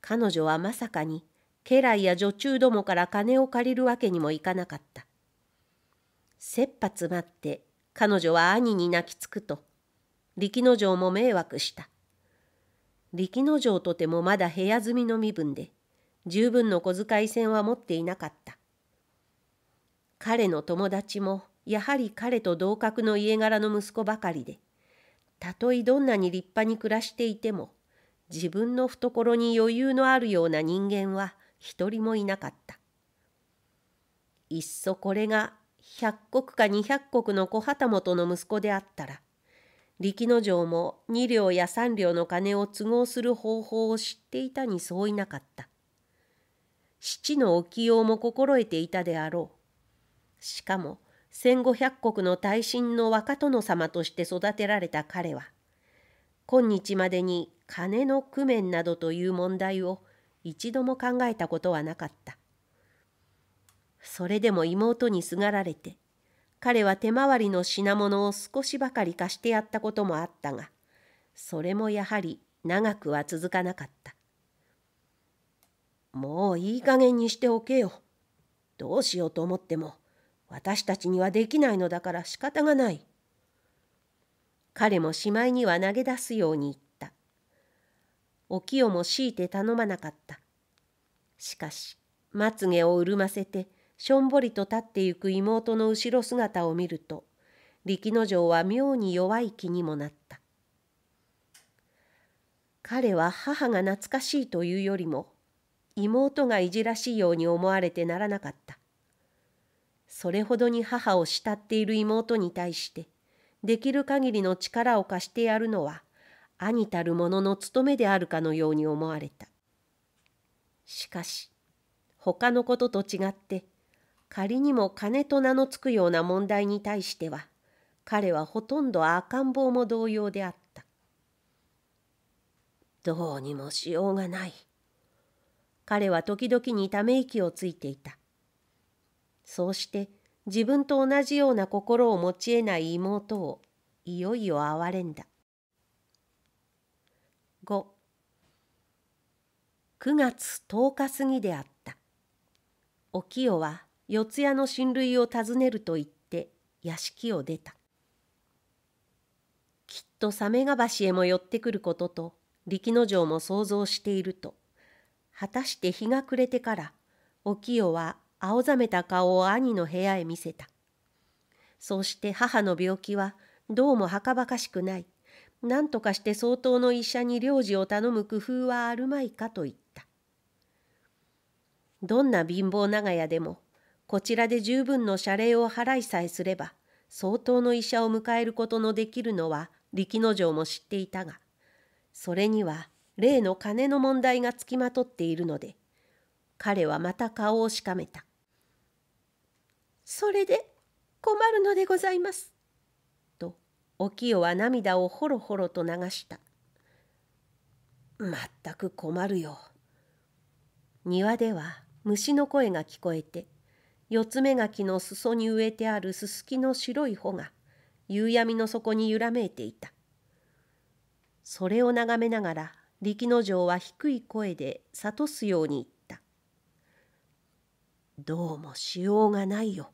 彼女はまさかに家来や女中どもから金を借りるわけにもいかなかった。切羽詰まって彼女は兄に泣きつくと力之丞も迷惑した。力之丞とてもまだ部屋住みの身分で十分の小遣い銭は持っていなかった。彼の友達もやはり彼と同格の家柄の息子ばかりでたとえどんなに立派に暮らしていても自分の懐に余裕のあるような人間は一人もいなかったいっそこれが100石か200石の小旗本の息子であったら力之丞も2両や3両の金を都合する方法を知っていたにそういなかった父の置きも心得ていたであろうしかも1500国の大臣の若殿様として育てられた彼は今日までに金の工面などという問題を一度も考えたことはなかったそれでも妹にすがられて彼は手回りの品物を少しばかり貸してやったこともあったがそれもやはり長くは続かなかったもういい加減にしておけよどうしようと思っても私たちにはできないのだから仕方がない。彼もしまいには投げ出すように言った。お清も強いて頼まなかった。しかし、まつげを潤ませて、しょんぼりと立ってゆく妹の後ろ姿を見ると、力之丞は妙に弱い気にもなった。彼は母が懐かしいというよりも、妹がいじらしいように思われてならなかった。それほどに母を慕っている妹に対してできる限りの力を貸してやるのは兄たる者の務めであるかのように思われたしかし他のことと違って仮にも金と名のつくような問題に対しては彼はほとんど赤ん坊も同様であったどうにもしようがない彼は時々にため息をついていたそうして自分と同じような心を持ちえない妹をいよいよ哀れんだ。5九月十日過ぎであった。お清は四谷の親類を訪ねると言って屋敷を出た。きっと鮫ヶ橋へも寄ってくることと力之丞も想像していると果たして日が暮れてからお清は青ざめた顔を兄の部屋へ見せた。そうして母の病気はどうもはかばかしくない。何とかして相当の医者に領事を頼む工夫はあるまいかと言った。どんな貧乏長屋でも、こちらで十分の謝礼を払いさえすれば、相当の医者を迎えることのできるのは力之丞も知っていたが、それには例の金の問題がつきまとっているので、彼はまた顔をしかめた。それで困るのでございます。とお清は涙をほろほろと流した。まったく困るよ。庭では虫の声が聞こえて四つ目垣の裾に植えてあるすすきの白い穂が夕闇の底に揺らめいていた。それを眺めながら力之丞は低い声で諭すように言った。どうもしようがないよ。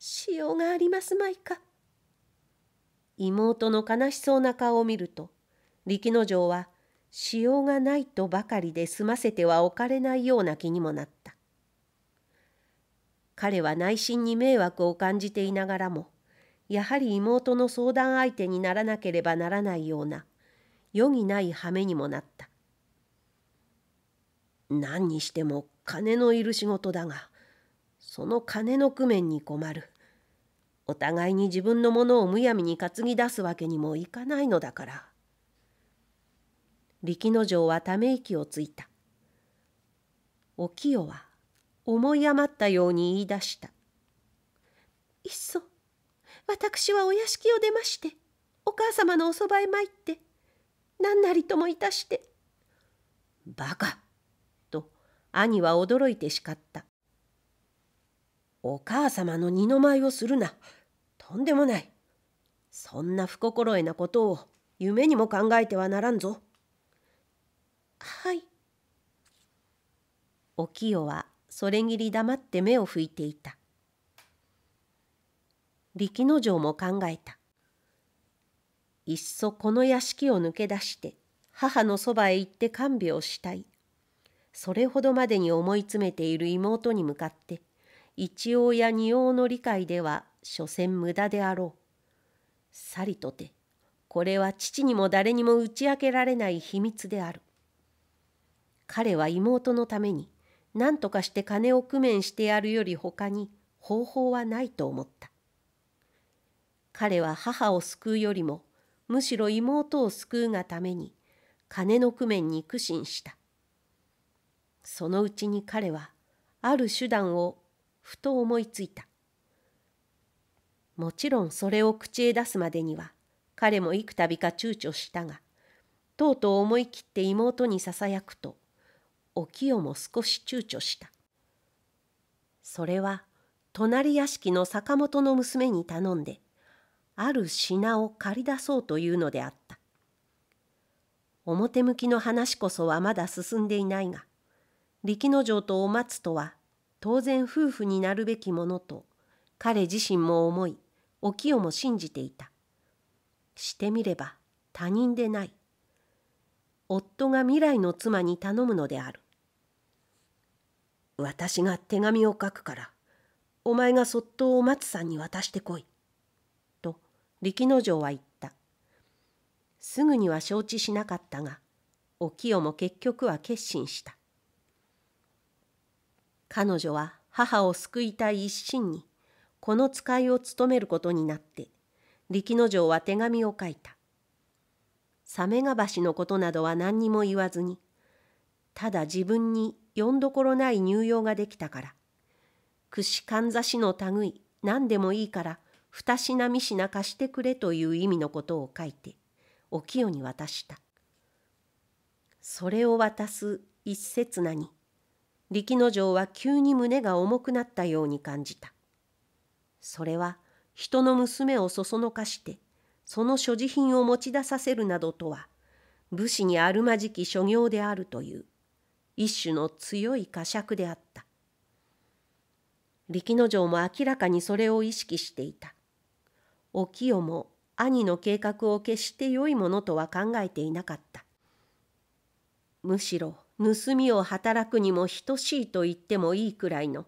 しようがありますまいか。妹の悲しそうな顔を見ると、力之丞はしようがないとばかりで済ませてはおかれないような気にもなった。彼は内心に迷惑を感じていながらも、やはり妹の相談相手にならなければならないような、余儀ない羽目にもなった。何にしても金のいる仕事だがその金の工面に困るお互いに自分のものをむやみに担ぎ出すわけにもいかないのだから力之丞はため息をついたお清は思い余ったように言い出した「いっそ私はお屋敷を出ましてお母様のおそばへ参って何なりともいたして」「バカ兄は驚いて叱った。お母様の二の舞をするな。とんでもない。そんな不心得なことを夢にも考えてはならんぞ。はい。お清はそれぎり黙って目を拭いていた。力之丞も考えた。いっそこの屋敷を抜け出して母のそばへ行って看病したい。それほどまでに思い詰めている妹に向かって一応や二応の理解では所詮無駄であろう。さりとてこれは父にも誰にも打ち明けられない秘密である。彼は妹のために何とかして金を工面してやるより他に方法はないと思った。彼は母を救うよりもむしろ妹を救うがために金の工面に苦心した。そのうちに彼はある手段をふと思いついた。もちろんそれを口へ出すまでには彼も幾度か躊躇したがとうとう思い切って妹にささやくとお清も少し躊躇したそれは隣屋敷の坂本の娘に頼んである品を借り出そうというのであった表向きの話こそはまだ進んでいないが力之丞とお松とは当然夫婦になるべきものと彼自身も思いお清も信じていたしてみれば他人でない夫が未来の妻に頼むのである私が手紙を書くからお前がそっとお松さんに渡してこい」と力之丞は言ったすぐには承知しなかったがお清も結局は決心した彼女は母を救いたい一心にこの使いを務めることになって力之丞は手紙を書いたサメガ橋のことなどは何にも言わずにただ自分によんどころない入用ができたから串かんざしの類何でもいいから二品三品貸してくれという意味のことを書いてお清に渡したそれを渡す一刹那に力之丞は急に胸が重くなったように感じた。それは人の娘をそそのかして、その所持品を持ち出させるなどとは、武士にあるまじき所業であるという、一種の強い呵責であった。力之丞も明らかにそれを意識していた。お清も兄の計画を決して良いものとは考えていなかった。むしろ盗みを働くにも等しいと言ってもいいくらいの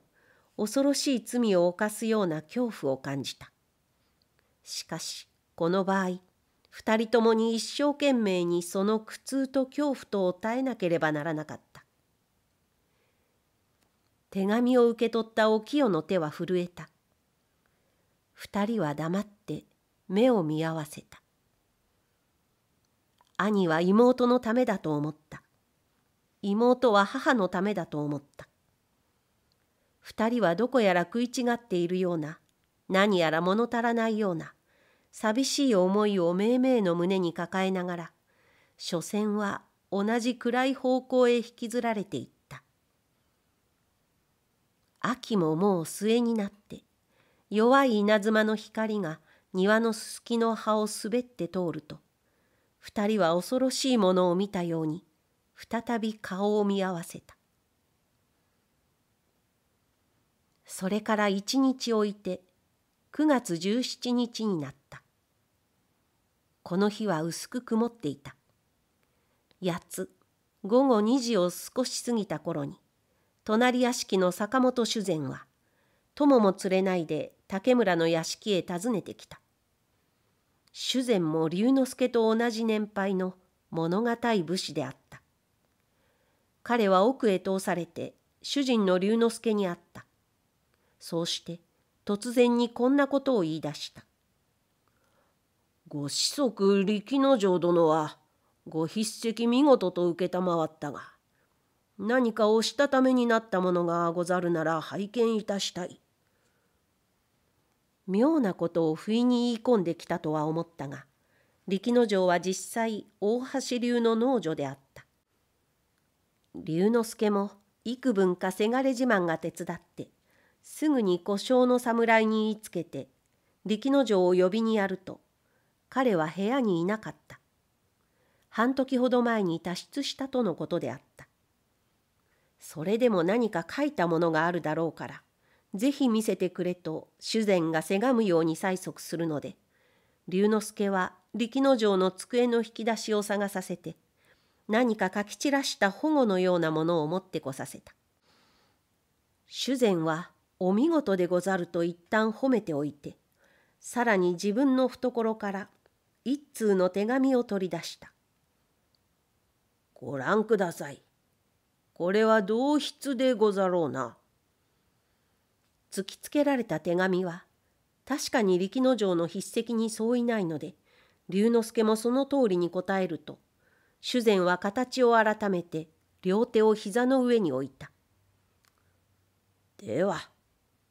恐ろしい罪を犯すような恐怖を感じたしかしこの場合2人ともに一生懸命にその苦痛と恐怖とを耐えなければならなかった手紙を受け取ったお清の手は震えた2人は黙って目を見合わせた兄は妹のためだと思った妹は母のためだと思った。二人はどこやら食い違っているような、何やら物足らないような、寂しい思いをめいめいの胸に抱えながら、所詮は同じ暗い方向へ引きずられていった。秋ももう末になって、弱い稲妻の光が庭のすすきの葉を滑って通ると、二人は恐ろしいものを見たように、再び顔を見合わせたそれから一日置いて九月十七日になったこの日は薄く曇っていた八つ午後二時を少し過ぎた頃に隣屋敷の坂本主膳は友も連れないで竹村の屋敷へ訪ねてきた主膳も龍之介と同じ年配の物堅い武士であった彼は奥へ通されて主人の龍之介に会った。そうして突然にこんなことを言い出した。ご子息力之丞殿はご筆跡見事と承ったが何かをしたためになったものがござるなら拝見いたしたい。妙なことを不意に言い込んできたとは思ったが力之丞は実際大橋流の農女であった。龍之介も幾分かせがれ自慢が手伝ってすぐに故障の侍に言いつけて力之丞を呼びにやると彼は部屋にいなかった半時ほど前に脱出したとのことであったそれでも何か書いたものがあるだろうからぜひ見せてくれと修膳がせがむように催促するので龍之介は力之丞の机の引き出しを探させて何か書き散らした保護のようなものを持ってこさせた修善はお見事でござると一旦褒めておいてさらに自分の懐から一通の手紙を取り出したご覧くださいこれは同筆でござろうな突きつけられた手紙は確かに力之丞の筆跡に相違ないので龍之介もその通りに答えると修繕は形を改めて両手を膝の上に置いた。では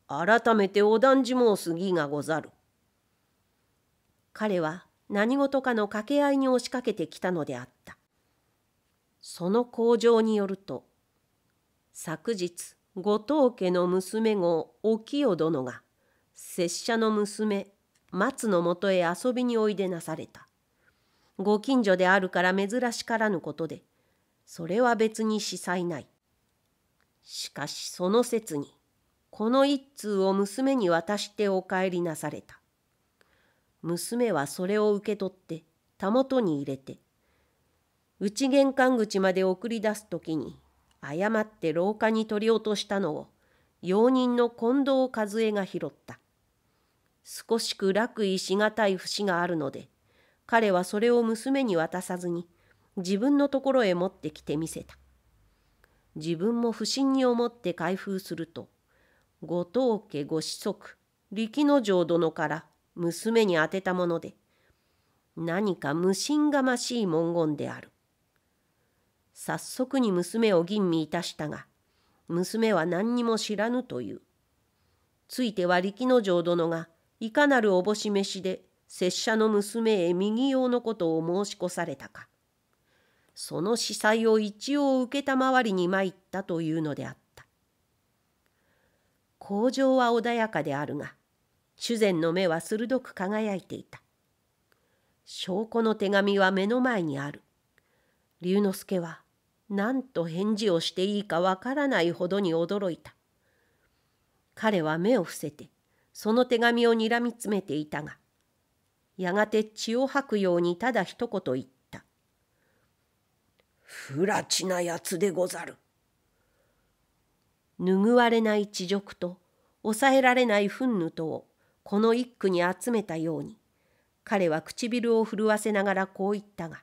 改めてお断じ申すぎがござる。彼は何事かの掛け合いに押しかけてきたのであった。その口上によると昨日後藤家の娘子お清殿が拙者の娘松のもとへ遊びにおいでなされた。ご近所であるから珍しからぬことでそれは別に司祭ないしかしその説にこの一通を娘に渡してお帰りなされた娘はそれを受け取ってたもとに入れて内玄関口まで送り出す時に誤って廊下に取り落としたのを用人の近藤和恵が拾った少しく楽意しがたい節があるので彼はそれを娘に渡さずに自分のところへ持ってきてみせた自分も不審に思って開封すると後藤家ご子息力之丞殿から娘に宛てたもので何か無心がましい文言である早速に娘を吟味いたしたが娘は何にも知らぬというついては力之丞殿がいかなるおぼししで拙者の娘へ右用のことを申し越されたかその司祭を一応受けたわりに参ったというのであった工場は穏やかであるが修繕の目は鋭く輝いていた証拠の手紙は目の前にある龍之介は何と返事をしていいかわからないほどに驚いた彼は目を伏せてその手紙をにらみつめていたがやがて血を吐くようにただ一言言った「不らちなやつでござる」拭われない地辱と抑えられない憤怒とをこの一句に集めたように彼は唇を震わせながらこう言ったが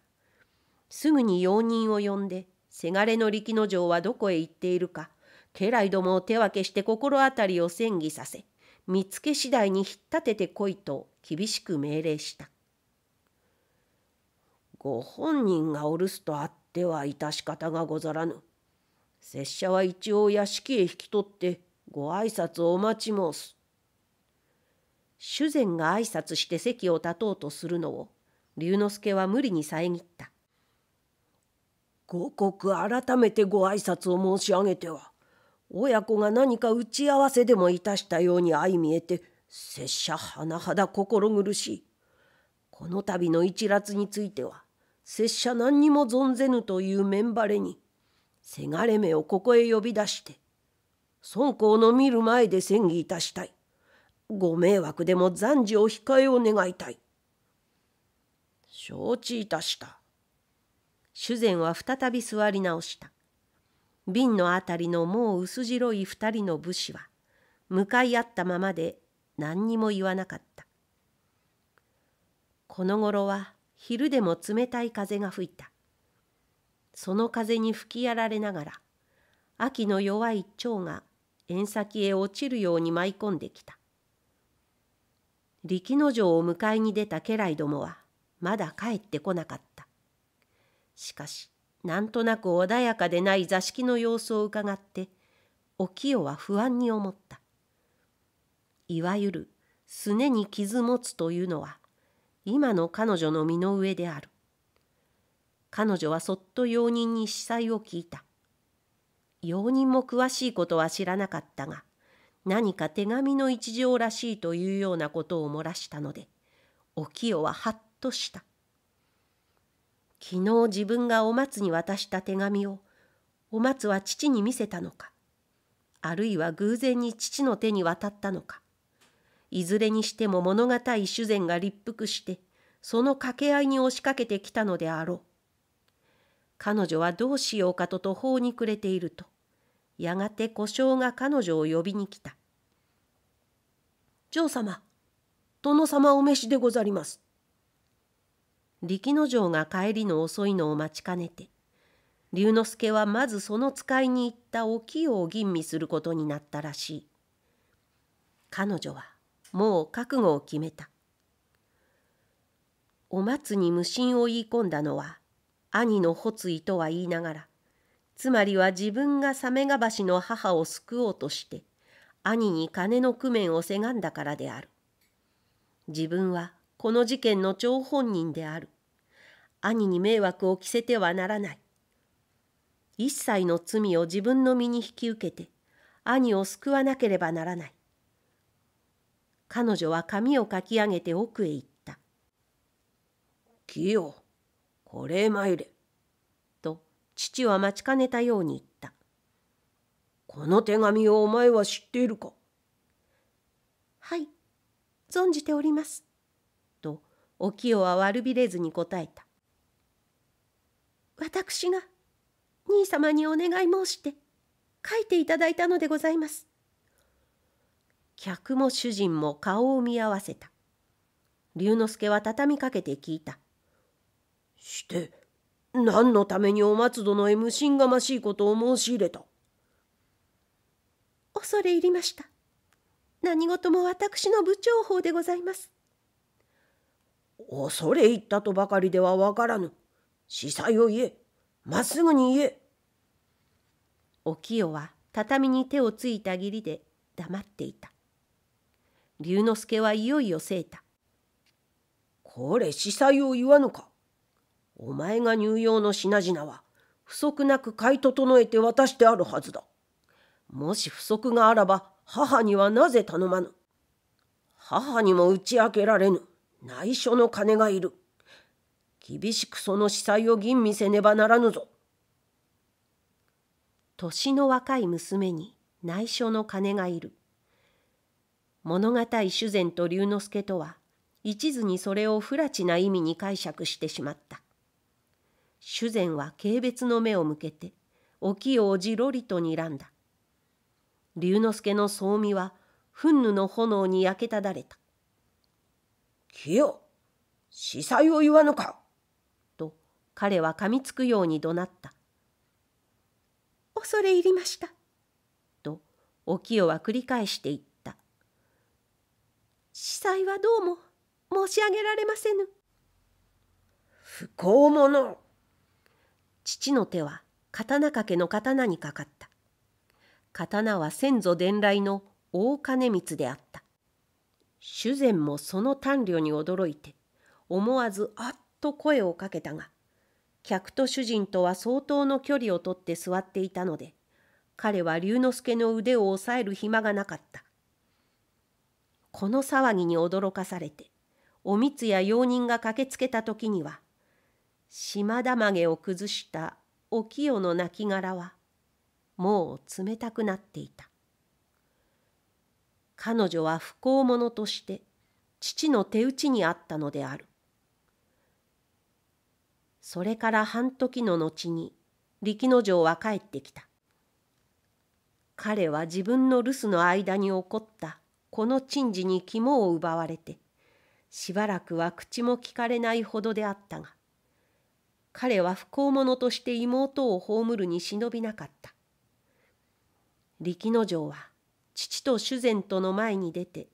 すぐに用人を呼んでせがれの力之丞はどこへ行っているか家来どもを手分けして心当たりを戦議させ見つけ次第に引っ立ててこいと厳しく命令したご本人がお留守とあっては致し方がござらぬ拙者は一応屋敷へ引き取ってご挨拶をお待ち申す修膳が挨拶して席を立とうとするのを龍之介は無理に遮った五国改めてご挨拶を申し上げては親子が何か打ち合わせでもいたしたように相見えて拙者甚だ心苦しい。この度の一辣については、拙者何にも存ぜぬという面バレに、せがれめをここへ呼び出して、孫公の見る前で戦議いたしたい。ご迷惑でも暫時お控えを願いたい。承知いたした。修膳は再び座り直した。瓶のあたりのもう薄白い二人の武士は、向かい合ったままで何にも言わなかったこの頃は昼でも冷たい風が吹いたその風に吹きやられながら秋の弱い蝶が縁先へ落ちるように舞い込んできた力之丞を迎えに出た家来どもはまだ帰ってこなかったしかしなんとなく穏やかでない座敷の様子をうかがってお清は不安に思ったいわゆるすねに傷持つというのは今の彼女の身の上である。彼女はそっと容人に司祭を聞いた。容人も詳しいことは知らなかったが、何か手紙の一条らしいというようなことを漏らしたので、お清ははっとした。昨日自分がお松に渡した手紙を、お松は父に見せたのか、あるいは偶然に父の手に渡ったのか、いずれにしても物語主膳が立腹してその掛け合いに押しかけてきたのであろう彼女はどうしようかと途方に暮れているとやがて故障が彼女を呼びに来た「嬢様殿様お召しでござります」力之丞が帰りの遅いのを待ちかねて龍之介はまずその使いに行ったお清を吟味することになったらしい彼女はもう覚悟を決めたお松に無心を言い込んだのは兄の発意とは言いながらつまりは自分が鮫が橋の母を救おうとして兄に金の工面をせがんだからである自分はこの事件の張本人である兄に迷惑を着せてはならない一切の罪を自分の身に引き受けて兄を救わなければならない彼女は髪をかき上げて奥へ行った。きよ、これいれ。と、父は待ちかねたように言った。この手紙をお前は知っているかはい、存じております。と、お清は悪びれずに答えた。私が、兄様にお願い申して、書いていただいたのでございます。客も主人も顔を見合わせた龍之介は畳みかけて聞いた「して何のためにお松殿へ無心がましいことを申し入れた?」「恐れ入りました何事も私の部長法でございます」恐れ入ったとばかりでは分からぬ。司祭を言え。まっすぐに言え。お清は畳に手をついた義理で黙っていた。龍之介はいよいよせいた。これ司祭を言わぬか。お前が入用の品々は不足なく買い整えて渡してあるはずだ。もし不足があらば母にはなぜ頼まぬ。母にも打ち明けられぬ内緒の金がいる。厳しくその司祭を吟味せねばならぬぞ。年の若い娘に内緒の金がいる。物語修善と龍之介とは一途にそれを不埒な意味に解釈してしまった修善は軽蔑の目を向けてお清をじろりと睨んだ龍之介の葬儀は憤怒の炎に焼けただれた「清司祭を言わぬか!」と彼は噛みつくように怒鳴った「恐れ入りました」とお清は繰り返していった司祭はどうも申し上げられませぬ不幸者父の手は刀掛けの刀にかかった刀は先祖伝来の大金光であった修善もその短慮に驚いて思わずあっと声をかけたが客と主人とは相当の距離をとって座っていたので彼は龍之介の腕を押さえる暇がなかったこの騒ぎに驚かされておみつや用人が駆けつけた時には島田曲げを崩したお清の亡骸はもう冷たくなっていた彼女は不幸者として父の手打ちにあったのであるそれから半時の後に力之丞は帰ってきた彼は自分の留守の間に起こったこの珍事に肝を奪われてしばらくは口も聞かれないほどであったが彼は不幸者として妹を葬るに忍びなかった力之丞は父と修膳との前に出て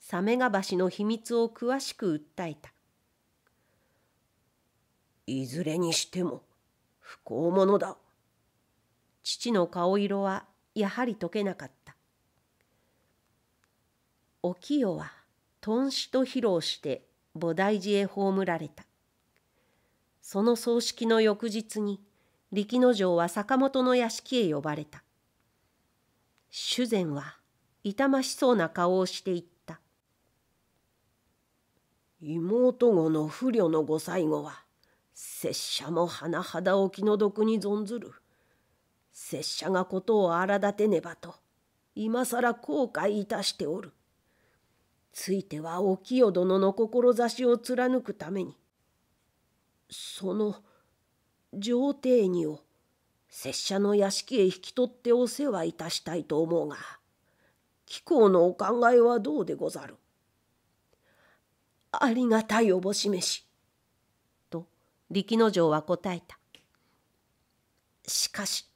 鮫ヶ橋の秘密を詳しく訴えたいずれにしても不幸者だ父の顔色はやはり解けなかったお清は頓死と披露して菩提寺へ葬られたその葬式の翌日に力之丞は坂本の屋敷へ呼ばれた主善は痛ましそうな顔をしていった妹御の不慮のご最後は拙者も甚だお気の毒に存ずる拙者が事を荒立てねばと今更後悔いたしておるついてはお清殿の志を貫くためにその上帝にを拙者の屋敷へ引き取ってお世話いたしたいと思うが貴公のお考えはどうでござるありがたいおぼしめし」と力之丞は答えた。しかし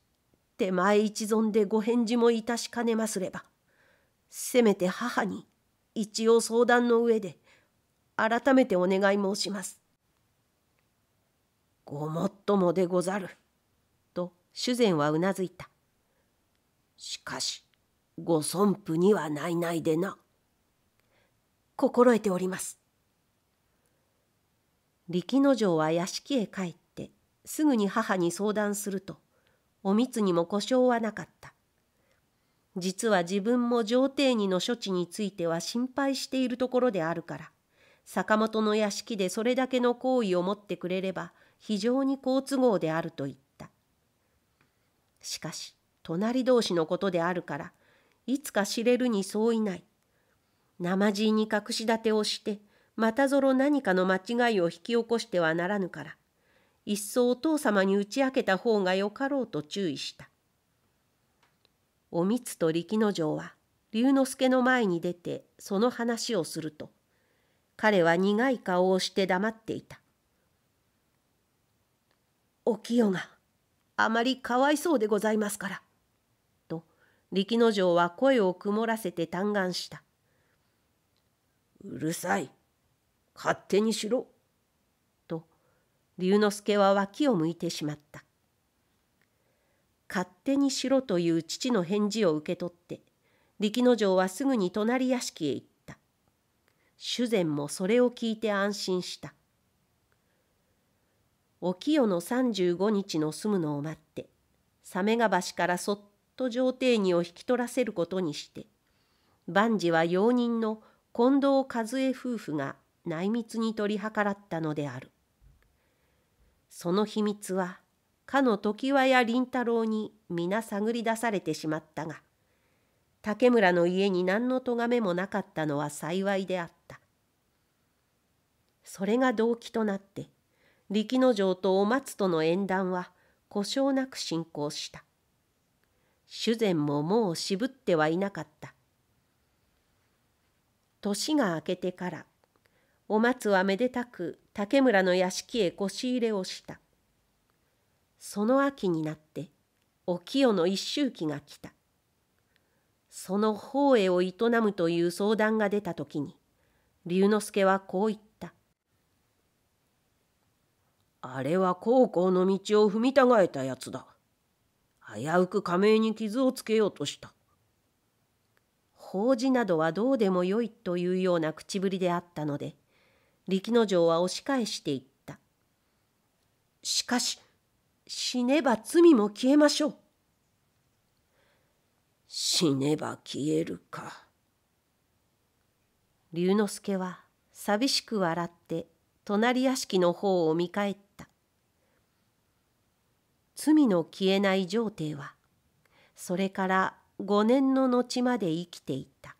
手前一存でご返事もいたしかねますればせめて母に一応相談の上で改めてお願い申します。ごもっともでござる。と主膳はうなずいた。しかしご尊父にはないないでな。心得ております。力之丞は屋敷へ帰ってすぐに母に相談するとおみつにも故障はなかった。実は自分も上帝にの処置については心配しているところであるから坂本の屋敷でそれだけの好意を持ってくれれば非常に好都合であると言ったしかし隣同士のことであるからいつか知れるに相違ない生地に隠し立てをしてまたぞろ何かの間違いを引き起こしてはならぬからいっそお父様に打ち明けた方がよかろうと注意したおみつと力之丞は龍之介の前に出てその話をすると彼は苦い顔をして黙っていた「お清があまりかわいそうでございますから」と力之丞は声を曇らせて嘆願した「うるさい勝手にしろ」と龍之介は脇を向いてしまった。勝手にしろという父の返事を受け取って力之丞はすぐに隣屋敷へ行った修膳もそれを聞いて安心したお清の35日の住むのを待って鮫ヶ橋からそっと上定にを引き取らせることにして万事は容認の近藤和恵夫婦が内密に取り計らったのであるその秘密はかの常盤や林太郎に皆探り出されてしまったが竹村の家に何の咎めもなかったのは幸いであったそれが動機となって力之丞とお松との縁談は故障なく進行した修膳ももう渋ってはいなかった年が明けてからお松はめでたく竹村の屋敷へ腰入れをしたその秋になってお清の一周期が来たその法へを営むという相談が出た時に龍之介はこう言った「あれは孝行の道を踏みたがえたやつだ危うく仮名に傷をつけようとした」法事などはどうでもよいというような口ぶりであったので力之丞は押し返していったしかし死ねば罪も消えましょう。死ねば消えるか。龍之介は寂しく笑って隣屋敷の方を見返った。罪の消えない上帝はそれから5年の後まで生きていた。